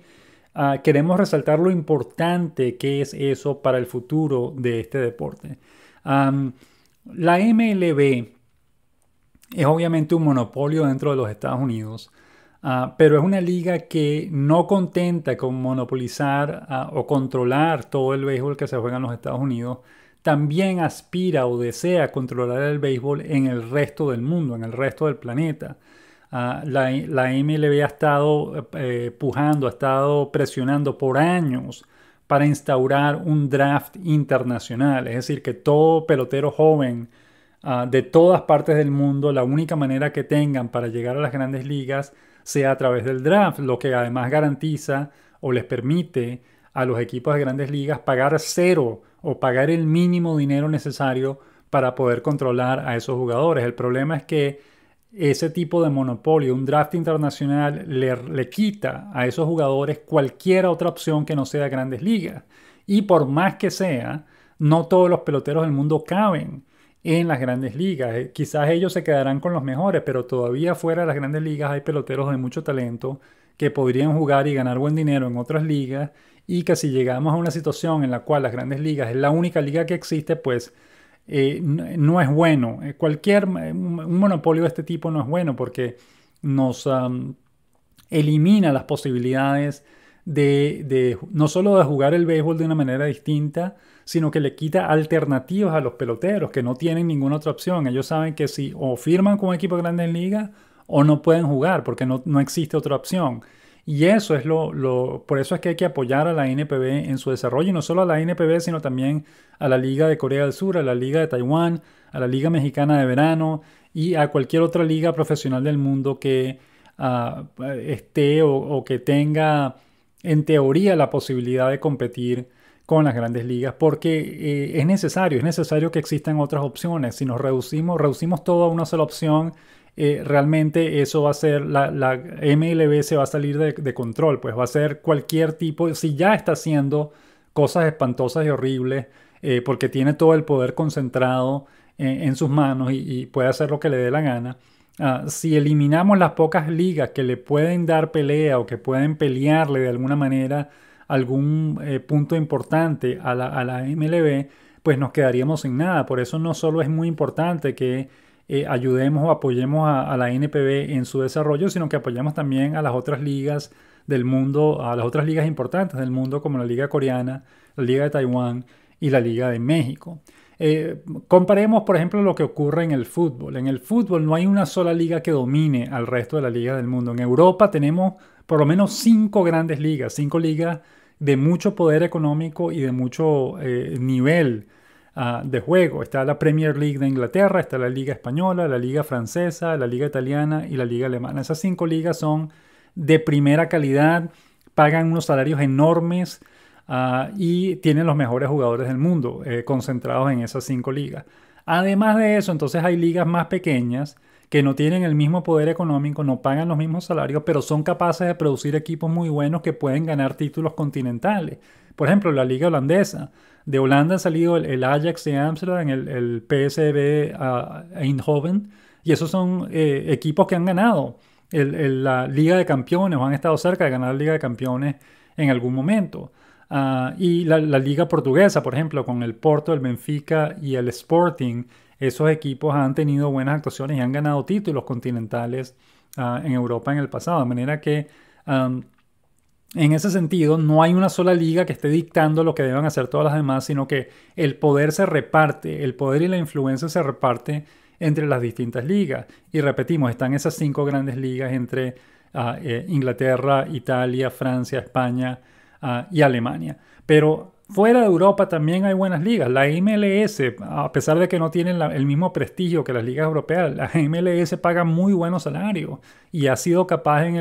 Ah, queremos resaltar lo importante que es eso para el futuro de este deporte. la MLB es obviamente un monopolio dentro de los Estados Unidos, ah, pero es una liga que no contenta con monopolizar ah, o controlar todo el béisbol que se juega en los Estados Unidos, también aspira o desea controlar el béisbol en el resto del mundo, en el resto del planeta. Ah, la, MLB ha estado eh, pujando, ha estado presionando por años para instaurar un draft internacional, es decir, que todo pelotero joven ah, de todas partes del mundo, la única manera que tengan para llegar a las grandes ligas sea a través del draft, lo que además garantiza o les permite a los equipos de grandes ligas pagar cero o pagar el mínimo dinero necesario para poder controlar a esos jugadores. El problema es que ese tipo de monopolio, un draft internacional, le, quita a esos jugadores cualquier otra opción que no sea grandes ligas. Y por más que sea, no todos los peloteros del mundo caben en las grandes ligas. Eh, quizás ellos se quedarán con los mejores, pero todavía fuera de las grandes ligas hay peloteros de mucho talento que podrían jugar y ganar buen dinero en otras ligas y que si llegamos a una situación en la cual las grandes ligas es la única liga que existe, pues eh, no, es bueno. Eh, cualquier eh, un monopolio de este tipo no es bueno porque nos elimina las posibilidades de, no solo de jugar el béisbol de una manera distinta, sino que le quita alternativas a los peloteros que no tienen ninguna otra opción. Ellos saben que si o firman con un equipo de grandes ligas o no pueden jugar porque no existe otra opción. Y eso es lo, por eso es que hay que apoyar a la NPB en su desarrollo, y no solo a la NPB, sino también a la Liga de Corea del Sur, a la Liga de Taiwán, a la Liga Mexicana de Verano y a cualquier otra liga profesional del mundo que ah, esté o, que tenga en teoría la posibilidad de competir con las grandes ligas, porque eh, es necesario, es necesario que existan otras opciones. Si nos reducimos, reducimos todo a una sola opción, eh, realmente eso va a ser, la, MLB se va a salir de, control, pues va a ser cualquier tipo, si ya está haciendo cosas espantosas y horribles, eh, porque tiene todo el poder concentrado en, sus manos y, puede hacer lo que le dé la gana. Ah, si eliminamos las pocas ligas que le pueden dar pelea o que pueden pelearle de alguna manera algún eh, punto importante a la, a la MLB, pues nos quedaríamos sin nada. Por eso no solo es muy importante que eh, ayudemos o apoyemos a, la NPB en su desarrollo, sino que apoyemos también a las otras ligas del mundo, a las otras ligas importantes del mundo, como la Liga Coreana, la Liga de Taiwán y la Liga de México. Eh, comparemos, por ejemplo, lo que ocurre en el fútbol. En el fútbol no hay una sola liga que domine al resto de la liga del mundo. En Europa tenemos por lo menos cinco grandes ligas, cinco ligas de mucho poder económico y de mucho eh, nivel Ah, de juego. Está la Premier League de Inglaterra, está la Liga Española, la Liga Francesa, la Liga Italiana y la Liga Alemana. Esas cinco ligas son de primera calidad, pagan unos salarios enormes ah, y tienen los mejores jugadores del mundo eh, concentrados en esas cinco ligas. Además de eso, entonces hay ligas más pequeñas que no tienen el mismo poder económico, no pagan los mismos salarios, pero son capaces de producir equipos muy buenos que pueden ganar títulos continentales. Por ejemplo, la liga holandesa de Holanda han salido el, Ajax de Ámsterdam, el, PSB PSV ah, Eindhoven, y esos son eh, equipos que han ganado la Liga de Campeones o han estado cerca de ganar la Liga de Campeones en algún momento. Ah, y la, Liga Portuguesa, por ejemplo, con el Porto, el Benfica y el Sporting, esos equipos han tenido buenas actuaciones y han ganado títulos continentales ah, en Europa en el pasado. De manera que en ese sentido, no hay una sola liga que esté dictando lo que deban hacer todas las demás, sino que el poder se reparte, el poder y la influencia se reparte entre las distintas ligas. Y repetimos, están esas cinco grandes ligas entre ah, eh, Inglaterra, Italia, Francia, España ah, y Alemania. Pero Fuera de Europa también hay buenas ligas. La MLS, a pesar de que no tienen el mismo prestigio que las ligas europeas, la MLS paga muy buenos salarios y ha sido capaz en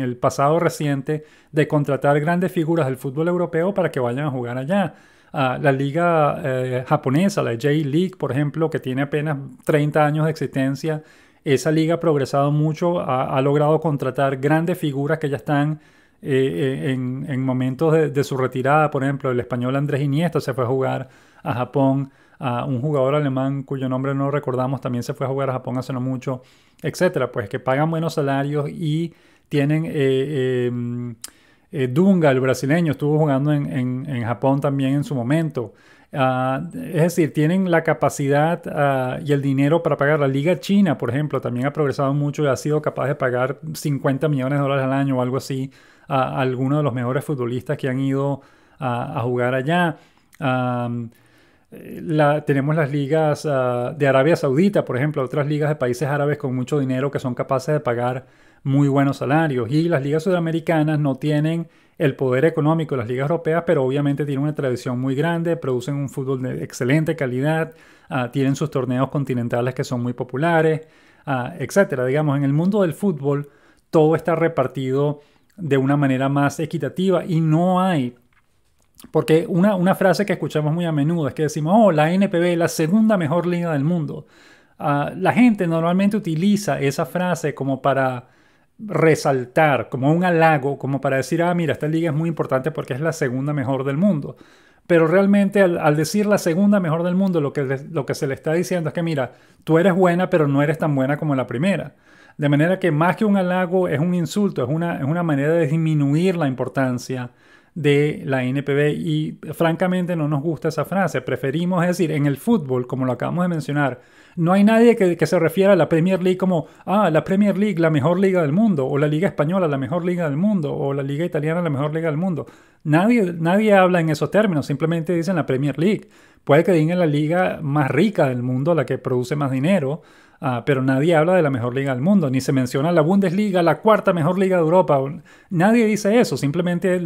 el, pasado reciente de contratar grandes figuras del fútbol europeo para que vayan a jugar allá. Ah, la liga eh, japonesa, la J-League, por ejemplo, que tiene apenas 30 años de existencia, esa liga ha progresado mucho, ha logrado contratar grandes figuras que ya están eh, en, momentos de, su retirada. Por ejemplo, el español Andrés Iniesta se fue a jugar a Japón. A un jugador alemán cuyo nombre no recordamos también se fue a jugar a Japón hace no mucho, etcétera. Pues que pagan buenos salarios y tienen. Eh, eh, Dunga, el brasileño, estuvo jugando en, Japón también en su momento. Ah, es decir, tienen la capacidad ah, y el dinero para pagar. La Liga China, por ejemplo, también ha progresado mucho y ha sido capaz de pagar 50 millones de dólares al año o algo así a, algunos de los mejores futbolistas que han ido a, jugar allá. tenemos las ligas ah, de Arabia Saudita, por ejemplo, otras ligas de países árabes con mucho dinero que son capaces de pagar muy buenos salarios. Y las ligas sudamericanas no tienen el poder económico de las ligas europeas, pero obviamente tienen una tradición muy grande, producen un fútbol de excelente calidad, ah, tienen sus torneos continentales que son muy populares, etc. Ah, etcétera. Digamos, en el mundo del fútbol todo está repartido de una manera más equitativa y no hay. Porque una, frase que escuchamos muy a menudo es que decimos, oh, la NPB, la segunda mejor liga del mundo. Ah, la gente normalmente utiliza esa frase como para resaltar, como un halago, como para decir, ah, mira, esta liga es muy importante porque es la segunda mejor del mundo. Pero realmente al, decir la segunda mejor del mundo, lo que, lo que se le está diciendo es que, mira, tú eres buena, pero no eres tan buena como la primera. De manera que más que un halago es un insulto, es una, es una manera de disminuir la importancia de la NPB y francamente no nos gusta esa frase. Preferimos, decir, en el fútbol, como lo acabamos de mencionar, no hay nadie que, se refiera a la Premier League como, ah, la Premier League, la mejor liga del mundo, o la Liga Española, la mejor liga del mundo, o la Liga Italiana, la mejor liga del mundo. Nadie, nadie habla en esos términos, simplemente dicen la Premier League. Puede que digan la liga más rica del mundo, la que produce más dinero, Ah, pero nadie habla de la mejor liga del mundo, ni se menciona la Bundesliga, la cuarta mejor liga de Europa. Nadie dice eso, simplemente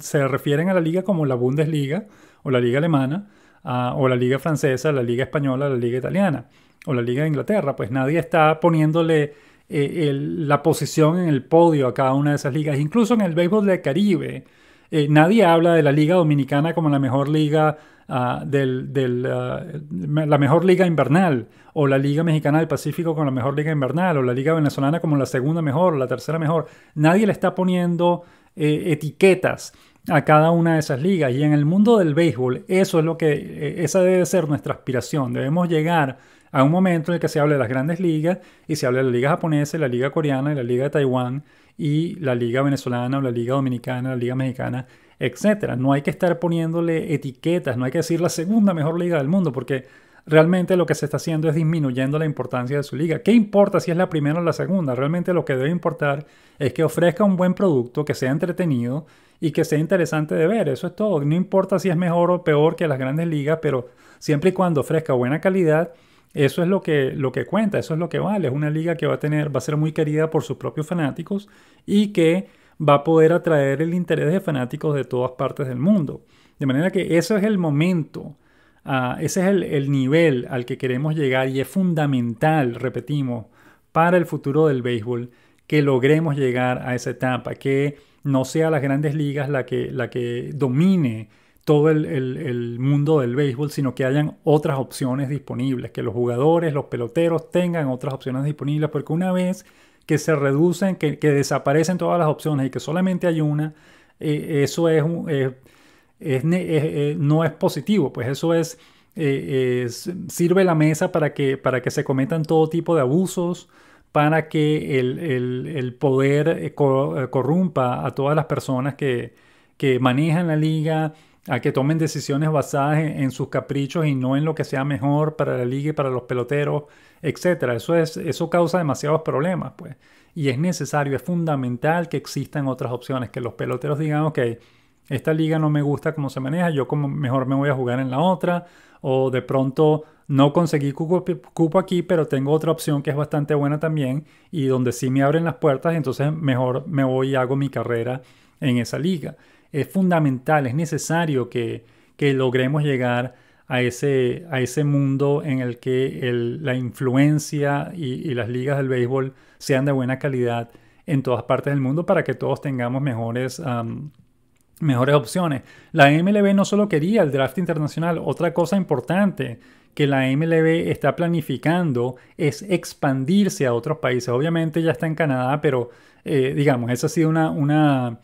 se refieren a la liga como la Bundesliga o la liga alemana, ah, o la liga francesa, la liga española, la liga italiana, o la liga de Inglaterra. Pues nadie está poniéndole eh, la posición en el podio a cada una de esas ligas, incluso en el béisbol de Caribe. Eh, nadie habla de la Liga Dominicana como la mejor liga Ah, ah, la mejor liga invernal, o la liga mexicana del Pacífico con la mejor liga invernal, o la liga venezolana como la segunda mejor, la tercera mejor. Nadie le está poniendo eh, etiquetas a cada una de esas ligas. Y en el mundo del béisbol, eso es lo que, e, esa debe ser nuestra aspiración. Debemos llegar a un momento en el que se hable de las grandes ligas y se hable de la liga japonesa, la liga coreana, la liga de Taiwán y la liga venezolana o la liga dominicana, la liga mexicana etcétera. No hay que estar poniéndole etiquetas, no hay que decir la segunda mejor liga del mundo, porque realmente lo que se está haciendo es disminuyendo la importancia de su liga. ¿Qué importa si es la primera o la segunda? Realmente lo que debe importar es que ofrezca un buen producto, que sea entretenido y que sea interesante de ver. Eso es todo. No importa si es mejor o peor que las grandes ligas, pero siempre y cuando ofrezca buena calidad, eso es lo que, lo que cuenta, eso es lo que vale. Es una liga que va a tener, va a ser muy querida por sus propios fanáticos y que va a poder atraer el interés de fanáticos de todas partes del mundo. De manera que ese es el momento, ah, ese es el, nivel al que queremos llegar y es fundamental, repetimos, para el futuro del béisbol que logremos llegar a esa etapa, que no sea las grandes ligas la que, la que domine todo el, mundo del béisbol, sino que hayan otras opciones disponibles, que los jugadores, los peloteros tengan otras opciones disponibles, porque una vez que se reducen, que, que desaparecen todas las opciones y que solamente hay una, eh, eso es, eh, eh, no es positivo, pues eso es, sirve la mesa para que, para que se cometan todo tipo de abusos, para que el, poder corrompa a todas las personas que, que manejan la liga, a que tomen decisiones basadas en, sus caprichos y no en lo que sea mejor para la liga y para los peloteros, etc. Eso, es, eso causa demasiados problemas, pues. Y es necesario, es fundamental que existan otras opciones, que los peloteros digan, ok, esta liga no me gusta cómo se maneja, yo como mejor me voy a jugar en la otra, o de pronto no conseguí cupo aquí, pero tengo otra opción que es bastante buena también, y donde sí me abren las puertas, entonces mejor me voy y hago mi carrera en esa liga es fundamental, es necesario que, logremos llegar a ese, a ese mundo en el que la influencia y, las ligas del béisbol sean de buena calidad en todas partes del mundo para que todos tengamos mejores, mejores opciones. La MLB no solo quería el draft internacional, otra cosa importante que la MLB está planificando es expandirse a otros países. Obviamente ya está en Canadá, pero eh, digamos, esa ha sido una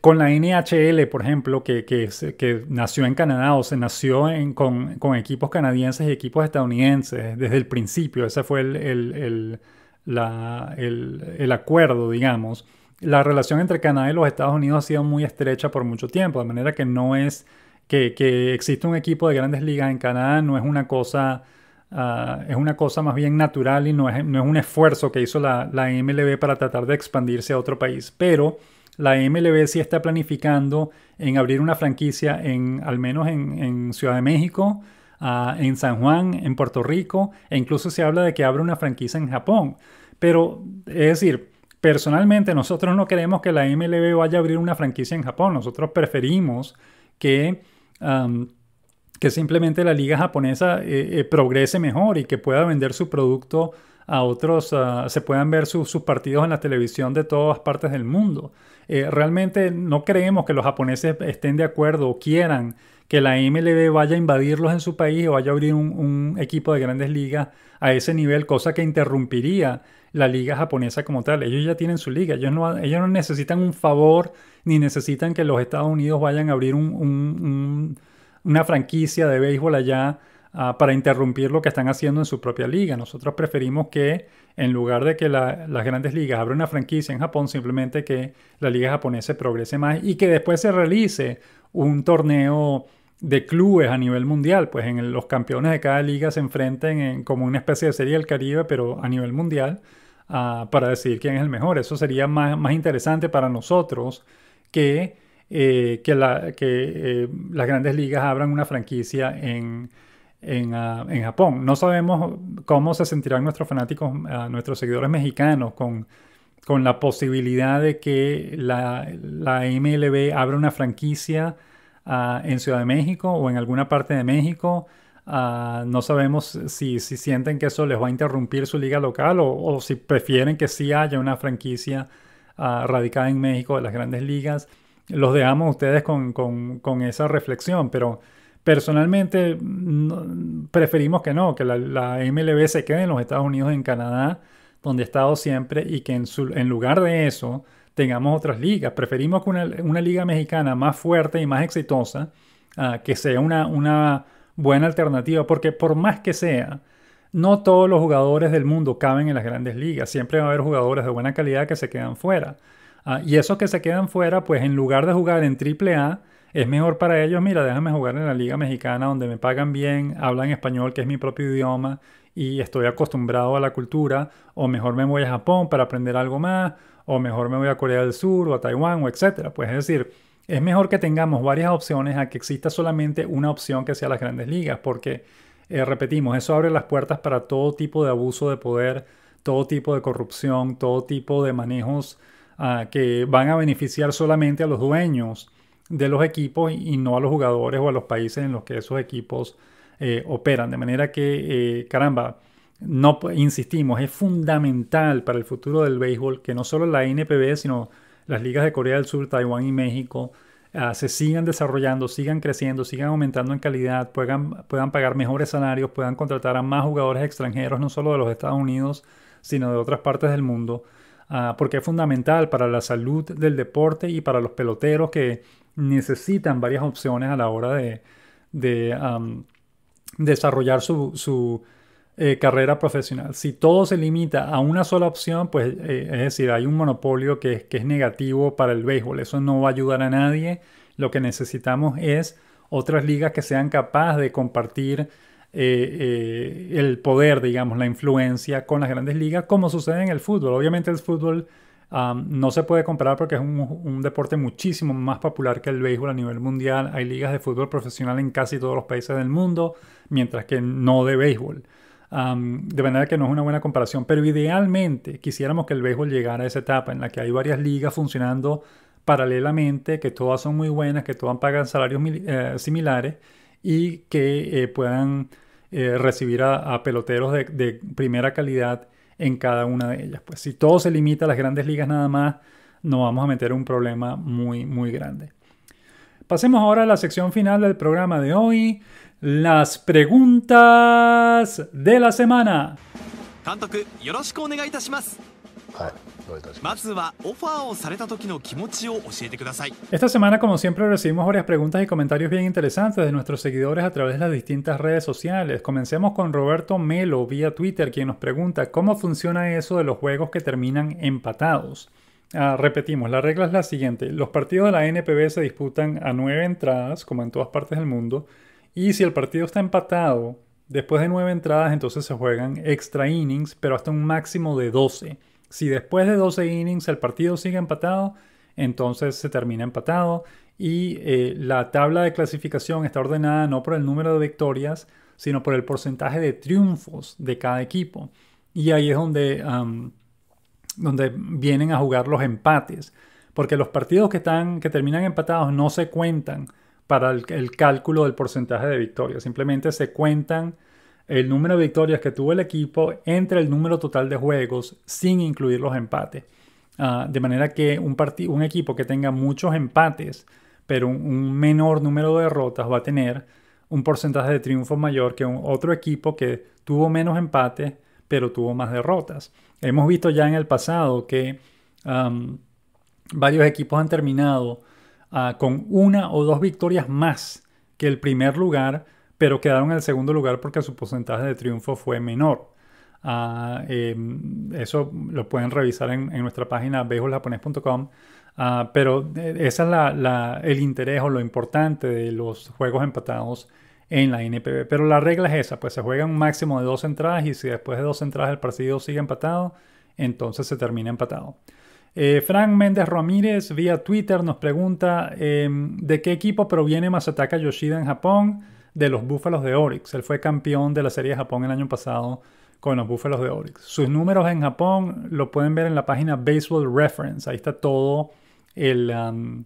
con la NHL, por ejemplo, que, que, nació en Canadá o se nació con, equipos canadienses y equipos estadounidenses desde el principio, ese fue el, acuerdo, digamos. La relación entre Canadá y los Estados Unidos ha sido muy estrecha por mucho tiempo, de manera que no es que, que existe un equipo de grandes ligas en Canadá, no es una cosa... Ah, es una cosa más bien natural y no es, un esfuerzo que hizo la, la MLB para tratar de expandirse a otro país. Pero la MLB sí está planificando en abrir una franquicia en, al menos en, Ciudad de México, ah, en San Juan, en Puerto Rico, e incluso se habla de que abra una franquicia en Japón. Pero, es decir, personalmente nosotros no queremos que la MLB vaya a abrir una franquicia en Japón. Nosotros preferimos que, que simplemente la liga japonesa eh, eh, progrese mejor y que pueda vender su producto a otros, ah, se puedan ver sus partidos en la televisión de todas partes del mundo. Eh, realmente no creemos que los japoneses estén de acuerdo o quieran que la MLB vaya a invadirlos en su país o vaya a abrir un, equipo de grandes ligas a ese nivel, cosa que interrumpiría la liga japonesa como tal. Ellos ya tienen su liga, ellos no, ellos no necesitan un favor ni necesitan que los Estados Unidos vayan a abrir una franquicia de béisbol allá ah, para interrumpir lo que están haciendo en su propia liga. Nosotros preferimos que en lugar de que las grandes ligas abran una franquicia en Japón, simplemente que la liga japonesa progrese más y que después se realice un torneo de clubes a nivel mundial, pues en los campeones de cada liga se enfrenten como una especie de serie del Caribe, pero a nivel mundial, ah, para decidir quién es el mejor. Eso sería más, interesante para nosotros que, eh, que, eh, las grandes ligas abran una franquicia en Ah, en, Japón. No sabemos cómo se sentirán nuestros fanáticos, ah, nuestros seguidores mexicanos con, con la posibilidad de que la, MLB abra una franquicia ah, en Ciudad de México o en alguna parte de México. no sabemos si, sienten que eso les va a interrumpir su liga local o, si prefieren que sí haya una franquicia radicada en México de las grandes ligas. Los dejamos ustedes con, con esa reflexión, pero Personalmente preferimos que no, que la, MLB se quede en los Estados Unidos, en Canadá, donde ha estado siempre, y que en, en lugar de eso tengamos otras ligas. Preferimos que una, liga mexicana más fuerte y más exitosa, ah, que sea una, una buena alternativa, porque por más que sea, no todos los jugadores del mundo caben en las grandes ligas. Siempre va a haber jugadores de buena calidad que se quedan fuera. Ah, y esos que se quedan fuera, pues en lugar de jugar en AAA, es mejor para ellos, mira, déjame jugar en la Liga Mexicana donde me pagan bien, hablan español, que es mi propio idioma, y estoy acostumbrado a la cultura, o mejor me voy a Japón para aprender algo más, o mejor me voy a Corea del Sur, o a Taiwán, o etcétera. Pues es decir, es mejor que tengamos varias opciones a que exista solamente una opción que sea las grandes ligas, porque, eh, repetimos, eso abre las puertas para todo tipo de abuso de poder, todo tipo de corrupción, todo tipo de manejos ah, que van a beneficiar solamente a los dueños de los equipos y no a los jugadores o a los países en los que esos equipos eh, operan. De manera que, eh, caramba, no insistimos, es fundamental para el futuro del béisbol que no solo la NPB, sino las ligas de Corea del Sur, Taiwán y México ah, se sigan desarrollando, sigan creciendo, sigan aumentando en calidad, puedan, puedan pagar mejores salarios, puedan contratar a más jugadores extranjeros, no solo de los Estados Unidos, sino de otras partes del mundo, ah, porque es fundamental para la salud del deporte y para los peloteros que necesitan varias opciones a la hora de, desarrollar su, eh, carrera profesional. Si todo se limita a una sola opción, pues eh, es decir, hay un monopolio que es, negativo para el béisbol. Eso no va a ayudar a nadie. Lo que necesitamos es otras ligas que sean capaces de compartir eh, el poder, digamos, la influencia con las grandes ligas, como sucede en el fútbol. Obviamente el fútbol no se puede comparar porque es un, deporte muchísimo más popular que el béisbol a nivel mundial. Hay ligas de fútbol profesional en casi todos los países del mundo, mientras que no de béisbol. de manera que no es una buena comparación, pero idealmente quisiéramos que el béisbol llegara a esa etapa en la que hay varias ligas funcionando paralelamente, que todas son muy buenas, que todas pagan salarios eh, similares y que eh, puedan eh, recibir a, peloteros de primera calidad en cada una de ellas. Pues si todo se limita a las grandes ligas nada más, nos vamos a meter un problema muy, muy grande. Pasemos ahora a la sección final del programa de hoy, las preguntas de la semana. Esta semana, como siempre, recibimos varias preguntas y comentarios bien interesantes de nuestros seguidores a través de las distintas redes sociales. Comencemos con Roberto Melo vía Twitter, quien nos pregunta cómo funciona eso de los juegos que terminan empatados. Ah, repetimos, la regla es la siguiente. Los partidos de la NPB se disputan a nueve entradas, como en todas partes del mundo, y si el partido está empatado, después de nueve entradas, entonces se juegan extra innings, pero hasta un máximo de 12. Si después de 12 innings el partido sigue empatado, entonces se termina empatado. Y eh, la tabla de clasificación está ordenada no por el número de victorias, sino por el porcentaje de triunfos de cada equipo. Y ahí es donde, donde vienen a jugar los empates. Porque los partidos que, están, que terminan empatados no se cuentan para el, el cálculo del porcentaje de victorias. Simplemente se cuentan el número de victorias que tuvo el equipo entre el número total de juegos sin incluir los empates. Ah, de manera que un, un, equipo que tenga muchos empates, pero un, menor número de derrotas, va a tener un porcentaje de triunfo mayor que un otro equipo que tuvo menos empates, pero tuvo más derrotas. Hemos visto ya en el pasado que varios equipos han terminado ah, con una o dos victorias más que el primer lugar pero quedaron en el segundo lugar porque su porcentaje de triunfo fue menor. Ah, em, eso lo pueden revisar en, nuestra página bejosjaponés.com. Ah, pero eh, ese es el interés o lo importante de los juegos empatados en la NPB. Pero la regla es esa, pues se juegan un máximo de dos entradas y si después de dos entradas el partido sigue empatado, entonces se termina empatado. Eh, Frank Méndez Ramírez vía Twitter nos pregunta em, de qué equipo proviene Masataka Yoshida en Japón de los Búfalos de Oryx. Él fue campeón de la Serie de Japón el año pasado con los Búfalos de Oryx. Sus números en Japón lo pueden ver en la página Baseball Reference. Ahí está todo el, um,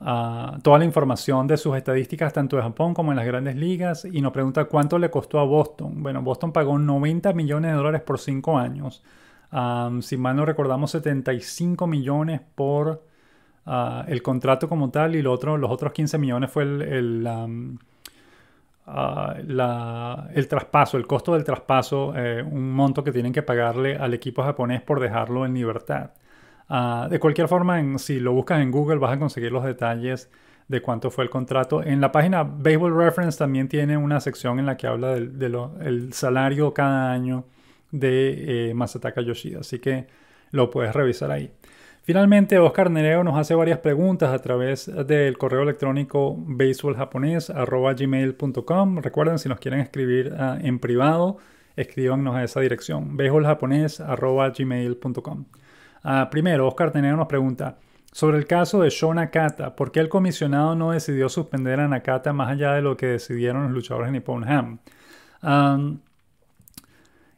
ah, toda la información de sus estadísticas, tanto de Japón como en las grandes ligas. Y nos pregunta cuánto le costó a Boston. Bueno, Boston pagó 90 millones de dólares por 5 años. Um, si mal no recordamos, 75 millones por ah, el contrato como tal y los otros 15 millones fue el, um, Ah, el traspaso, el costo del traspaso, eh, un monto que tienen que pagarle al equipo japonés por dejarlo en libertad. Ah, de cualquier forma, si lo buscas en Google vas a conseguir los detalles de cuánto fue el contrato. En la página Baseball Reference también tiene una sección en la que habla del salario cada año de eh, Masataka Yoshida, así que lo puedes revisar ahí. Finalmente, Oscar Nereo nos hace varias preguntas a través del correo electrónico japonés@gmail.com. Recuerden, si nos quieren escribir ah, en privado, escríbanos a esa dirección, baseballjaponés.com. Ah, primero, Oscar Nereo nos pregunta sobre el caso de Sean Nakata, ¿por qué el comisionado no decidió suspender a Nakata más allá de lo que decidieron los luchadores en Nippon Ham?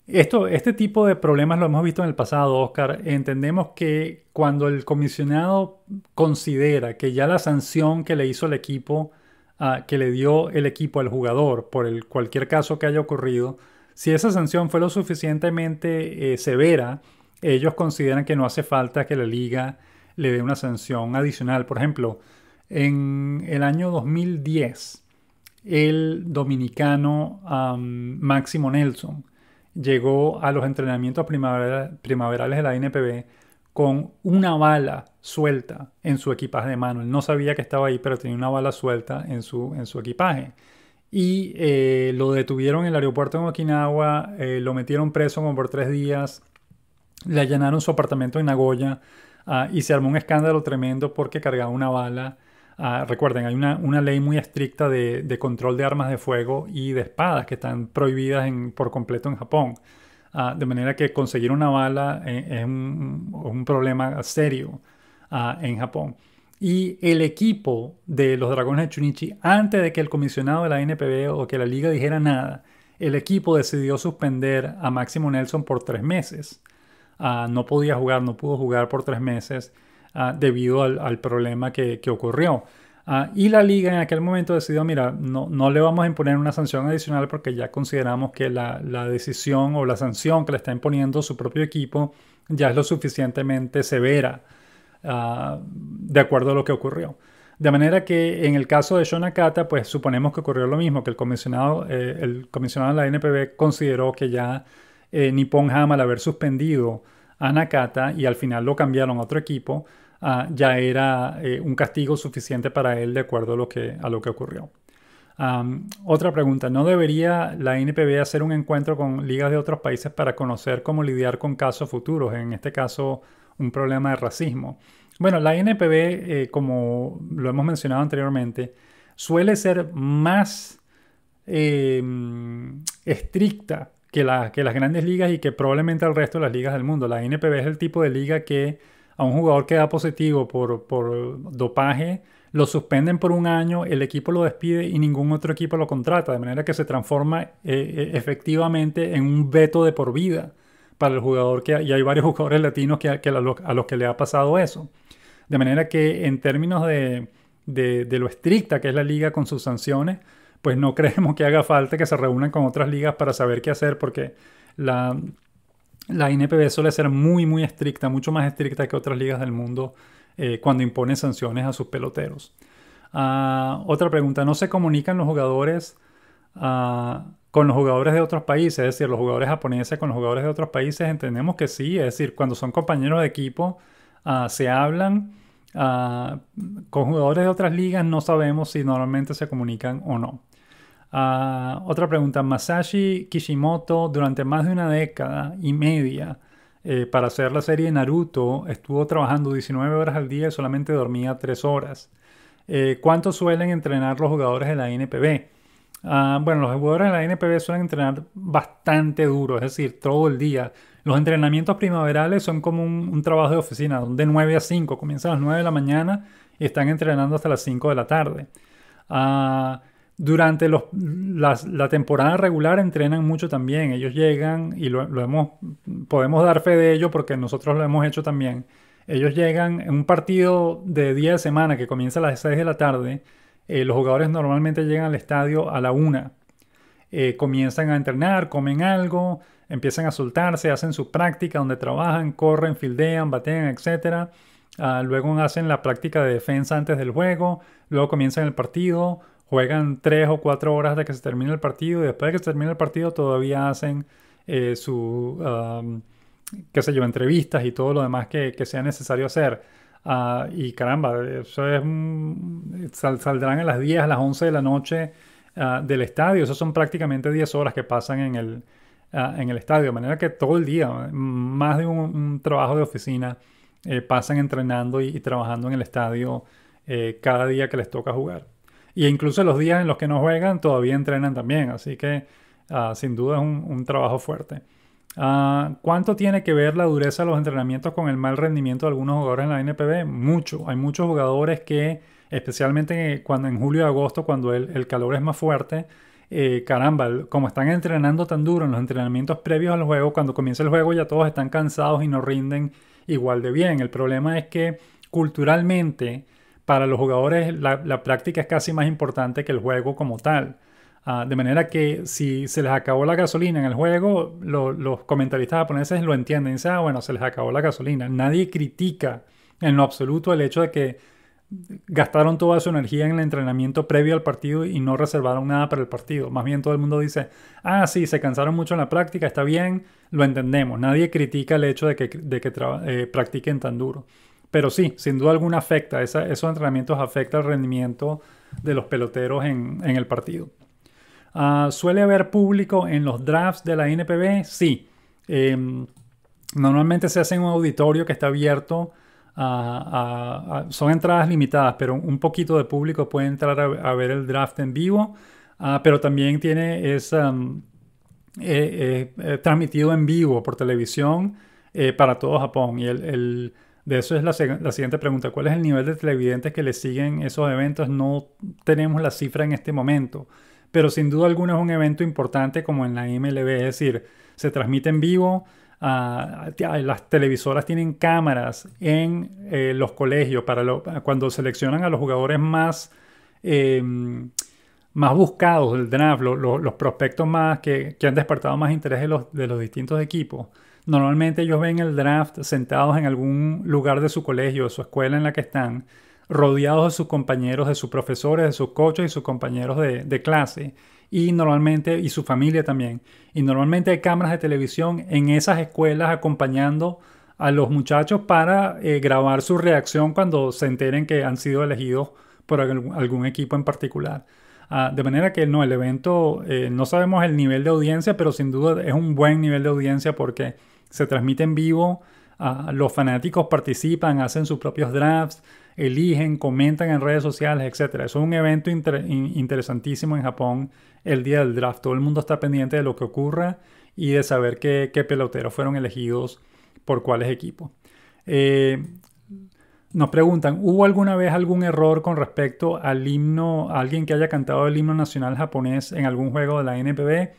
este tipo de problemas lo hemos visto en el pasado, Oscar. Entendemos que cuando el comisionado considera que ya la sanción que le hizo el equipo, ah, que le dio el equipo al jugador por cualquier caso que haya ocurrido, si esa sanción fue lo suficientemente eh, severa, ellos consideran que no hace falta que la liga le dé una sanción adicional. Por ejemplo, en el año 2010, el dominicano Máximo Nelson, llegó a los entrenamientos primaverales de la NPB con una bala suelta en su equipaje de mano. Él no sabía que estaba ahí, pero tenía una bala suelta en su, en su equipaje. Y eh, lo detuvieron en el aeropuerto en Okinawa, eh, lo metieron preso como por tres días, le allanaron su apartamento en Nagoya ah, y se armó un escándalo tremendo porque cargaba una bala Ah, recuerden, hay una, ley muy estricta de, control de armas de fuego y de espadas que están prohibidas en, por completo en Japón. Ah, de manera que conseguir una bala eh, es, un, problema serio ah, en Japón. Y el equipo de los Dragones de Chunichi, antes de que el comisionado de la NPB o que la liga dijera nada, el equipo decidió suspender a Máximo Nelson por tres meses. no podía jugar, no pudo jugar por tres meses. Ah, debido al, problema que, ocurrió. Ah, y la liga en aquel momento decidió, mira, no, no le vamos a imponer una sanción adicional porque ya consideramos que la, decisión o la sanción que le está imponiendo su propio equipo ya es lo suficientemente severa ah, de acuerdo a lo que ocurrió. De manera que en el caso de Shonakata, pues suponemos que ocurrió lo mismo, que el comisionado, eh, el comisionado de la NPB consideró que ya eh, Nippon Ham al haber suspendido a Nakata y al final lo cambiaron a otro equipo, Ah, ya era eh, un castigo suficiente para él de acuerdo a lo que, a lo que ocurrió. otra pregunta, ¿no debería la NPB hacer un encuentro con ligas de otros países para conocer cómo lidiar con casos futuros, en este caso un problema de racismo? Bueno, la NPB, eh, como lo hemos mencionado anteriormente, suele ser más em, estricta que, que las grandes ligas y que probablemente el resto de las ligas del mundo. La NPB es el tipo de liga que a un jugador que da positivo por, dopaje, lo suspenden por un año, el equipo lo despide y ningún otro equipo lo contrata, de manera que se transforma eh, eh, efectivamente en un veto de por vida para el jugador, que, y hay varios jugadores latinos que, a, los, que le ha pasado eso. De manera que en términos de, de, lo estricta que es la liga con sus sanciones, pues no creemos que haga falta que se reúnan con otras ligas para saber qué hacer, porque la, la INPB suele ser muy, muy estricta, mucho más estricta que otras ligas del mundo eh, cuando impone sanciones a sus peloteros. Ah, otra pregunta, ¿no se comunican los jugadores ah, con los jugadores de otros países? Es decir, los jugadores japoneses con los jugadores de otros países, entendemos que sí, es decir, cuando son compañeros de equipo, ah, se hablan. con jugadores de otras ligas no sabemos si normalmente se comunican o no. Ah, otra pregunta, Masashi Kishimoto durante más de una década y media eh, para hacer la serie Naruto estuvo trabajando 19 horas al día y solamente dormía 3 horas. Eh, ¿Cuánto suelen entrenar los jugadores de la NPB? Ah, bueno, los jugadores de la NPB suelen entrenar bastante duro, es decir, todo el día. Los entrenamientos primaverales son como un, trabajo de oficina, de 9 a 5, comienzan a las 9 de la mañana y están entrenando hasta las 5 de la tarde. Ah, durante la temporada regular entrenan mucho también. Ellos llegan y lo, hemos, podemos dar fe de ello porque nosotros lo hemos hecho también. Ellos llegan en un partido de día de semana que comienza a las 6 de la tarde. Eh, los jugadores normalmente llegan al estadio a la 1. Eh, comienzan a entrenar, comen algo, empiezan a soltarse, hacen su práctica donde trabajan, corren, fildean, batean, etc. Ah, luego hacen la práctica de defensa antes del juego, luego comienzan el partido, juegan tres o cuatro horas de que se termine el partido y después de que se termine el partido todavía hacen eh, su, um, qué sé yo, entrevistas y todo lo demás que, sea necesario hacer. Ah, y caramba, eso es, saldrán a las 10, a las 11 de la noche ah, del estadio. Esas son prácticamente 10 horas que pasan en el, ah, en el estadio. De manera que todo el día, más de un, trabajo de oficina, eh, pasan entrenando y, trabajando en el estadio eh, cada día que les toca jugar. Y incluso los días en los que no juegan todavía entrenan también, así que ah, sin duda es un, trabajo fuerte. Ah, ¿Cuánto tiene que ver la dureza de los entrenamientos con el mal rendimiento de algunos jugadores en la NPB? Mucho. Hay muchos jugadores que, especialmente cuando en julio y agosto, cuando el, calor es más fuerte, eh, caramba, como están entrenando tan duro en los entrenamientos previos al juego, cuando comienza el juego ya todos están cansados y no rinden igual de bien. El problema es que culturalmente para los jugadores la, práctica es casi más importante que el juego como tal. Ah, de manera que si se les acabó la gasolina en el juego, los comentaristas japoneses lo entienden. Dicen, ah, bueno, se les acabó la gasolina. Nadie critica en lo absoluto el hecho de que gastaron toda su energía en el entrenamiento previo al partido y no reservaron nada para el partido. Más bien todo el mundo dice, ah, sí, se cansaron mucho en la práctica, está bien, lo entendemos. Nadie critica el hecho de que, eh, practiquen tan duro. Pero sí, sin duda alguna afecta, esos entrenamientos afecta el rendimiento de los peloteros en, el partido. Ah, ¿Suele haber público en los drafts de la NPB? Sí. Em, normalmente se hace en un auditorio que está abierto. son entradas limitadas, pero un poquito de público puede entrar a, ver el draft en vivo. Ah, pero también tiene es eh, eh, eh, transmitido en vivo por televisión para todo Japón. Y el de eso es la, siguiente pregunta. ¿Cuál es el nivel de televidentes que le siguen esos eventos? No tenemos la cifra en este momento, pero sin duda alguna es un evento importante como en la MLB, es decir, se transmite en vivo, ah, las televisoras tienen cámaras en eh, los colegios para cuando seleccionan a los jugadores más, em, más buscados del draft, los prospectos más que, han despertado más interés de los distintos equipos. Normalmente ellos ven el draft sentados en algún lugar de su colegio, de su escuela en la que están, rodeados de sus compañeros, de sus profesores, de sus coaches y sus compañeros de, clase y normalmente y su familia también. Y normalmente hay cámaras de televisión en esas escuelas acompañando a los muchachos para eh, grabar su reacción cuando se enteren que han sido elegidos por algún equipo en particular. Ah, de manera que no, el evento, eh, no sabemos el nivel de audiencia, pero sin duda es un buen nivel de audiencia porque se transmite en vivo, ah, los fanáticos participan, hacen sus propios drafts, eligen, comentan en redes sociales, etc. Es un evento interesantísimo en Japón el día del draft. Todo el mundo está pendiente de lo que ocurra y de saber qué, peloteros fueron elegidos por cuáles equipos. Eh, nos preguntan, ¿hubo alguna vez algún error con respecto al himno, alguien que haya cantado el himno nacional japonés en algún juego de la NPB?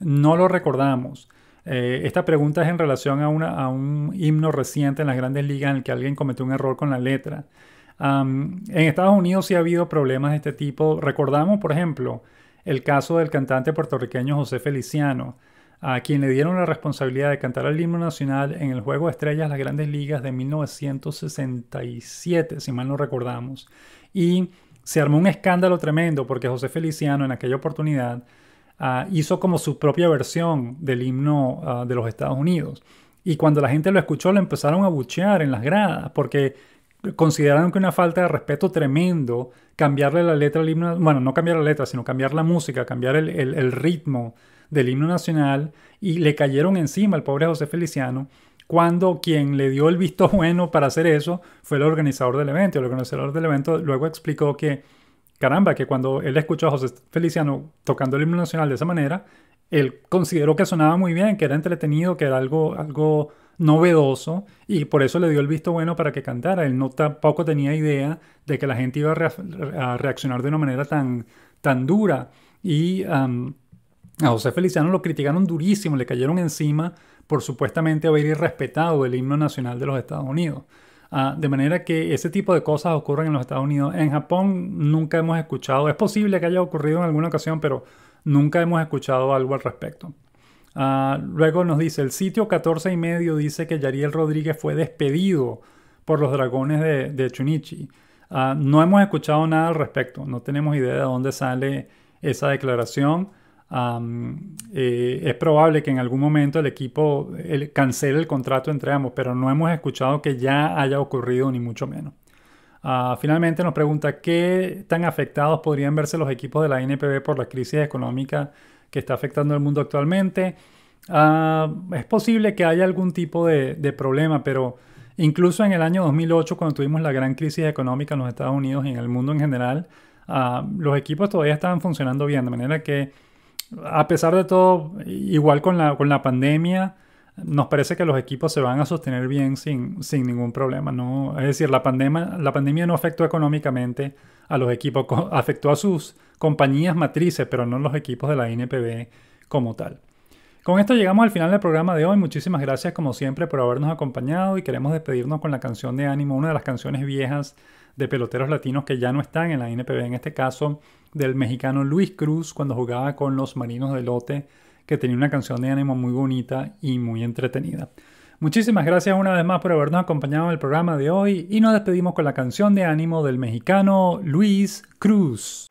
No lo recordamos. Eh, esta pregunta es en relación a, un himno reciente en las grandes ligas en el que alguien cometió un error con la letra. en Estados Unidos sí ha habido problemas de este tipo. Recordamos, por ejemplo, el caso del cantante puertorriqueño José Feliciano, a quien le dieron la responsabilidad de cantar el himno nacional en el Juego de Estrellas las Grandes Ligas de 1967, si mal no recordamos. Y se armó un escándalo tremendo porque José Feliciano en aquella oportunidad Ah, hizo como su propia versión del himno ah, de los Estados Unidos. Y cuando la gente lo escuchó, lo empezaron a buchear en las gradas, porque consideraron que una falta de respeto tremendo cambiarle la letra al himno, bueno, no cambiar la letra, sino cambiar la música, cambiar el, ritmo del himno nacional, y le cayeron encima al pobre José Feliciano cuando quien le dio el visto bueno para hacer eso fue el organizador del evento. El organizador del evento luego explicó que caramba, que cuando él escuchó a José Feliciano tocando el himno nacional de esa manera, él consideró que sonaba muy bien, que era entretenido, que era algo, algo novedoso y por eso le dio el visto bueno para que cantara. Él no tampoco tenía idea de que la gente iba a, reaccionar de una manera tan, tan dura. Y a José Feliciano lo criticaron durísimo, le cayeron encima por supuestamente haber irrespetado el himno nacional de los Estados Unidos. Ah, de manera que ese tipo de cosas ocurren en los Estados Unidos. En Japón nunca hemos escuchado, es posible que haya ocurrido en alguna ocasión, pero nunca hemos escuchado algo al respecto. Ah, luego nos dice, el sitio 14 y medio dice que Yariel Rodríguez fue despedido por los dragones de, Chunichi. Ah, no hemos escuchado nada al respecto, no tenemos idea de dónde sale esa declaración. Eh, es probable que en algún momento el equipo cancele el contrato entre ambos, pero no hemos escuchado que ya haya ocurrido, ni mucho menos. Ah, finalmente nos pregunta qué tan afectados podrían verse los equipos de la NPB por la crisis económica que está afectando al mundo actualmente. Ah, es posible que haya algún tipo de, problema, pero incluso en el año 2008, cuando tuvimos la gran crisis económica en los Estados Unidos y en el mundo en general, ah, los equipos todavía estaban funcionando bien, de manera que a pesar de todo, igual con la, con la pandemia, nos parece que los equipos se van a sostener bien sin, ningún problema. ¿no? Es decir, la pandemia, la pandemia no afectó económicamente a los equipos, afectó a sus compañías matrices, pero no a los equipos de la NPB como tal. Con esto llegamos al final del programa de hoy. Muchísimas gracias como siempre por habernos acompañado y queremos despedirnos con la canción de ánimo, una de las canciones viejas de peloteros latinos que ya no están en la NPB, en este caso del mexicano Luis Cruz cuando jugaba con los Marinos de Lote, que tenía una canción de ánimo muy bonita y muy entretenida. Muchísimas gracias una vez más por habernos acompañado en el programa de hoy y nos despedimos con la canción de ánimo del mexicano Luis Cruz.